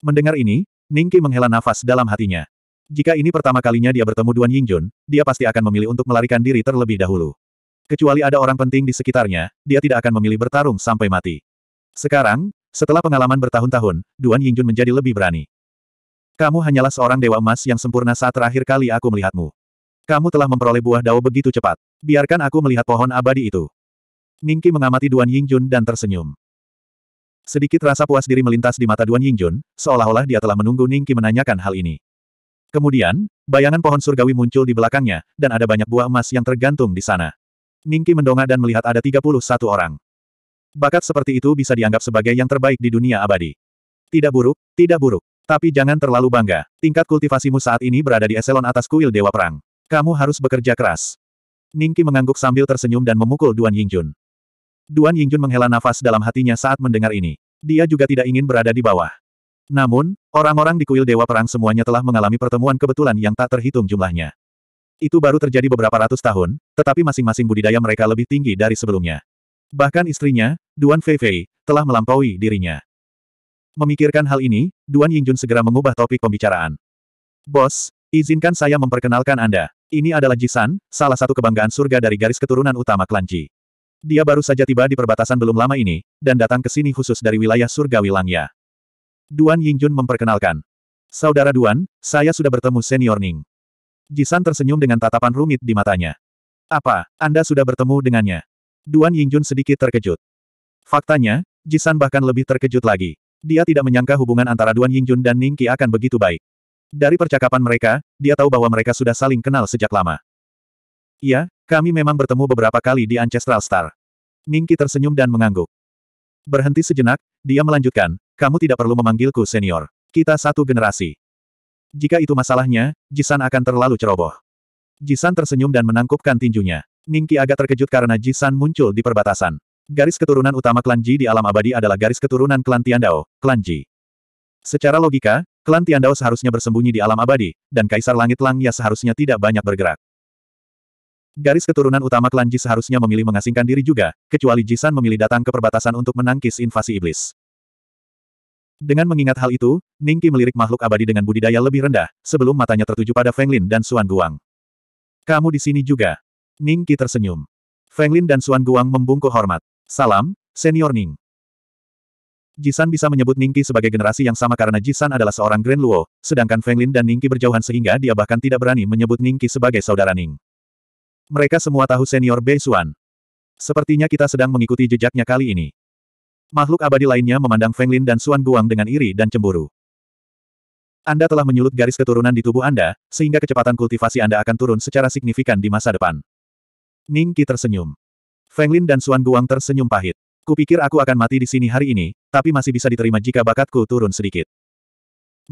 Mendengar ini, Ning Qi menghela nafas dalam hatinya. Jika ini pertama kalinya dia bertemu Duan Yingjun, dia pasti akan memilih untuk melarikan diri terlebih dahulu. Kecuali ada orang penting di sekitarnya, dia tidak akan memilih bertarung sampai mati. Sekarang, setelah pengalaman bertahun-tahun, Duan Yingjun menjadi lebih berani. Kamu hanyalah seorang dewa emas yang sempurna saat terakhir kali aku melihatmu. Kamu telah memperoleh buah dao begitu cepat. Biarkan aku melihat pohon abadi itu. Ningki mengamati Duan Yingjun dan tersenyum. Sedikit rasa puas diri melintas di mata Duan Yingjun, seolah-olah dia telah menunggu Ningki menanyakan hal ini. Kemudian, bayangan pohon surgawi muncul di belakangnya, dan ada banyak buah emas yang tergantung di sana. Ningki mendongak dan melihat ada 31 orang. Bakat seperti itu bisa dianggap sebagai yang terbaik di dunia abadi. Tidak buruk, tidak buruk. Tapi jangan terlalu bangga. Tingkat kultivasimu saat ini berada di eselon atas kuil Dewa Perang. Kamu harus bekerja keras. Ningki mengangguk sambil tersenyum dan memukul Duan Yingjun. Duan Yingjun menghela nafas dalam hatinya saat mendengar ini. Dia juga tidak ingin berada di bawah. Namun, orang-orang di kuil Dewa Perang semuanya telah mengalami pertemuan kebetulan yang tak terhitung jumlahnya. Itu baru terjadi beberapa ratus tahun, tetapi masing-masing budidaya mereka lebih tinggi dari sebelumnya. Bahkan istrinya, Duan Fei Fei, telah melampaui dirinya. Memikirkan hal ini, Duan Yingjun segera mengubah topik pembicaraan. Bos, izinkan saya memperkenalkan Anda. Ini adalah Jisan, salah satu kebanggaan surga dari garis keturunan utama klan Ji. Dia baru saja tiba di perbatasan belum lama ini, dan datang ke sini khusus dari wilayah Surga Wilangya. Duan Yingjun memperkenalkan. Saudara Duan, saya sudah bertemu senior Ning. Jisan tersenyum dengan tatapan rumit di matanya. Apa, Anda sudah bertemu dengannya? Duan Yingjun sedikit terkejut. Faktanya, Jisan bahkan lebih terkejut lagi. Dia tidak menyangka hubungan antara Duan Yingjun dan Ningqi akan begitu baik. Dari percakapan mereka, dia tahu bahwa mereka sudah saling kenal sejak lama. Iya, kami memang bertemu beberapa kali di Ancestral Star. Ningqi tersenyum dan mengangguk. Berhenti sejenak, dia melanjutkan, kamu tidak perlu memanggilku senior. Kita satu generasi. Jika itu masalahnya, Jisan akan terlalu ceroboh. Jisan tersenyum dan menangkupkan tinjunya. Ningki agak terkejut karena Jisan muncul di perbatasan. Garis keturunan utama klan Ji di alam abadi adalah garis keturunan klan Tiandao, klan Ji. Secara logika, klan Tiandao seharusnya bersembunyi di alam abadi, dan Kaisar Langit Lang seharusnya tidak banyak bergerak. Garis keturunan utama klan Ji seharusnya memilih mengasingkan diri juga, kecuali Jisan memilih datang ke perbatasan untuk menangkis invasi iblis. Dengan mengingat hal itu, Ningki melirik makhluk abadi dengan budidaya lebih rendah, sebelum matanya tertuju pada Fenglin dan Xuan Guang. Kamu di sini juga. Ningki tersenyum. Fenglin dan Xuan Guang membungkuk hormat. Salam, Senior Ning. Jisan bisa menyebut Ningki sebagai generasi yang sama karena Jisan adalah seorang Grand Luo, sedangkan Fenglin dan Ningki berjauhan sehingga dia bahkan tidak berani menyebut Ningki sebagai saudara Ning. Mereka semua tahu senior Bei Xuan. Sepertinya kita sedang mengikuti jejaknya kali ini. Makhluk abadi lainnya memandang Feng Lin dan Suan Guang dengan iri dan cemburu. Anda telah menyulut garis keturunan di tubuh Anda, sehingga kecepatan kultivasi Anda akan turun secara signifikan di masa depan. Ning Qi tersenyum. Feng Lin dan Suan Guang tersenyum pahit. Kupikir aku akan mati di sini hari ini, tapi masih bisa diterima jika bakatku turun sedikit.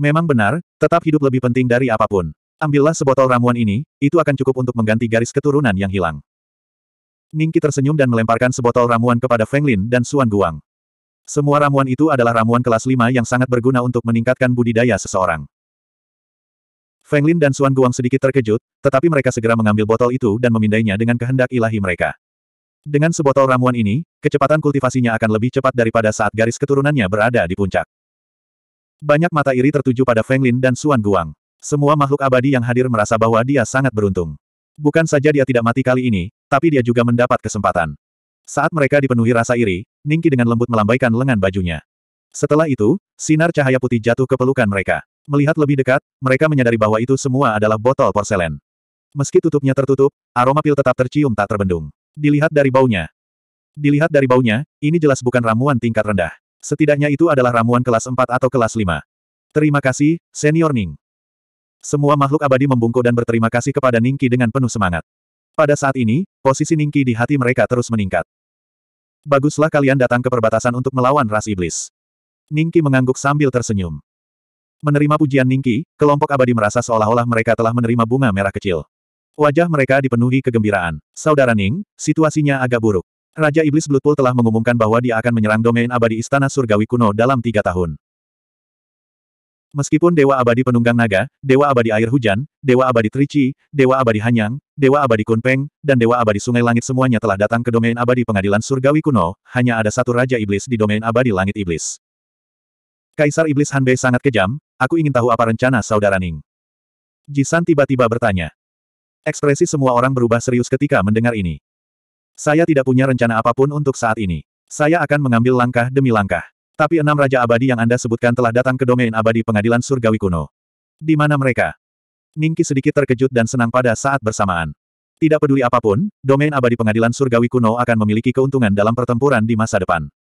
Memang benar, tetap hidup lebih penting dari apapun. Ambillah sebotol ramuan ini, itu akan cukup untuk mengganti garis keturunan yang hilang. Ning Ningki tersenyum dan melemparkan sebotol ramuan kepada Feng Lin dan Suan Guang. Semua ramuan itu adalah ramuan kelas 5 yang sangat berguna untuk meningkatkan budidaya seseorang. Feng Lin dan Suan Guang sedikit terkejut, tetapi mereka segera mengambil botol itu dan memindainya dengan kehendak ilahi mereka. Dengan sebotol ramuan ini, kecepatan kultivasinya akan lebih cepat daripada saat garis keturunannya berada di puncak. Banyak mata iri tertuju pada Feng Lin dan Suan Guang. Semua makhluk abadi yang hadir merasa bahwa dia sangat beruntung. Bukan saja dia tidak mati kali ini, tapi dia juga mendapat kesempatan. Saat mereka dipenuhi rasa iri, Ningki dengan lembut melambaikan lengan bajunya. Setelah itu, sinar cahaya putih jatuh ke pelukan mereka. Melihat lebih dekat, mereka menyadari bahwa itu semua adalah botol porselen. Meski tutupnya tertutup, aroma pil tetap tercium tak terbendung. Dilihat dari baunya. Dilihat dari baunya, ini jelas bukan ramuan tingkat rendah. Setidaknya itu adalah ramuan kelas 4 atau kelas 5. Terima kasih, Senior Ning. Semua makhluk abadi membungkuk dan berterima kasih kepada Ningki dengan penuh semangat. Pada saat ini, posisi Ningki di hati mereka terus meningkat. Baguslah kalian datang ke perbatasan untuk melawan ras iblis. Ningki mengangguk sambil tersenyum. Menerima pujian Ningki, kelompok abadi merasa seolah-olah mereka telah menerima bunga merah kecil. Wajah mereka dipenuhi kegembiraan. Saudara Ning, situasinya agak buruk. Raja Iblis Bloodpool telah mengumumkan bahwa dia akan menyerang domain abadi Istana Surgawi kuno dalam tiga tahun. Meskipun Dewa Abadi Penunggang Naga, Dewa Abadi Air Hujan, Dewa Abadi Trici, Dewa Abadi Hanyang, Dewa Abadi Kunpeng, dan Dewa Abadi Sungai Langit semuanya telah datang ke domain abadi pengadilan surgawi kuno, hanya ada satu Raja Iblis di domain abadi Langit Iblis. Kaisar Iblis Hanbei sangat kejam, aku ingin tahu apa rencana Saudara Ning. Jisan tiba-tiba bertanya. Ekspresi semua orang berubah serius ketika mendengar ini. Saya tidak punya rencana apapun untuk saat ini. Saya akan mengambil langkah demi langkah. Tapi enam Raja Abadi yang Anda sebutkan telah datang ke domain abadi pengadilan surgawi kuno. Di mana mereka? Ningki sedikit terkejut dan senang pada saat bersamaan. Tidak peduli apapun, domain abadi pengadilan surgawi kuno akan memiliki keuntungan dalam pertempuran di masa depan.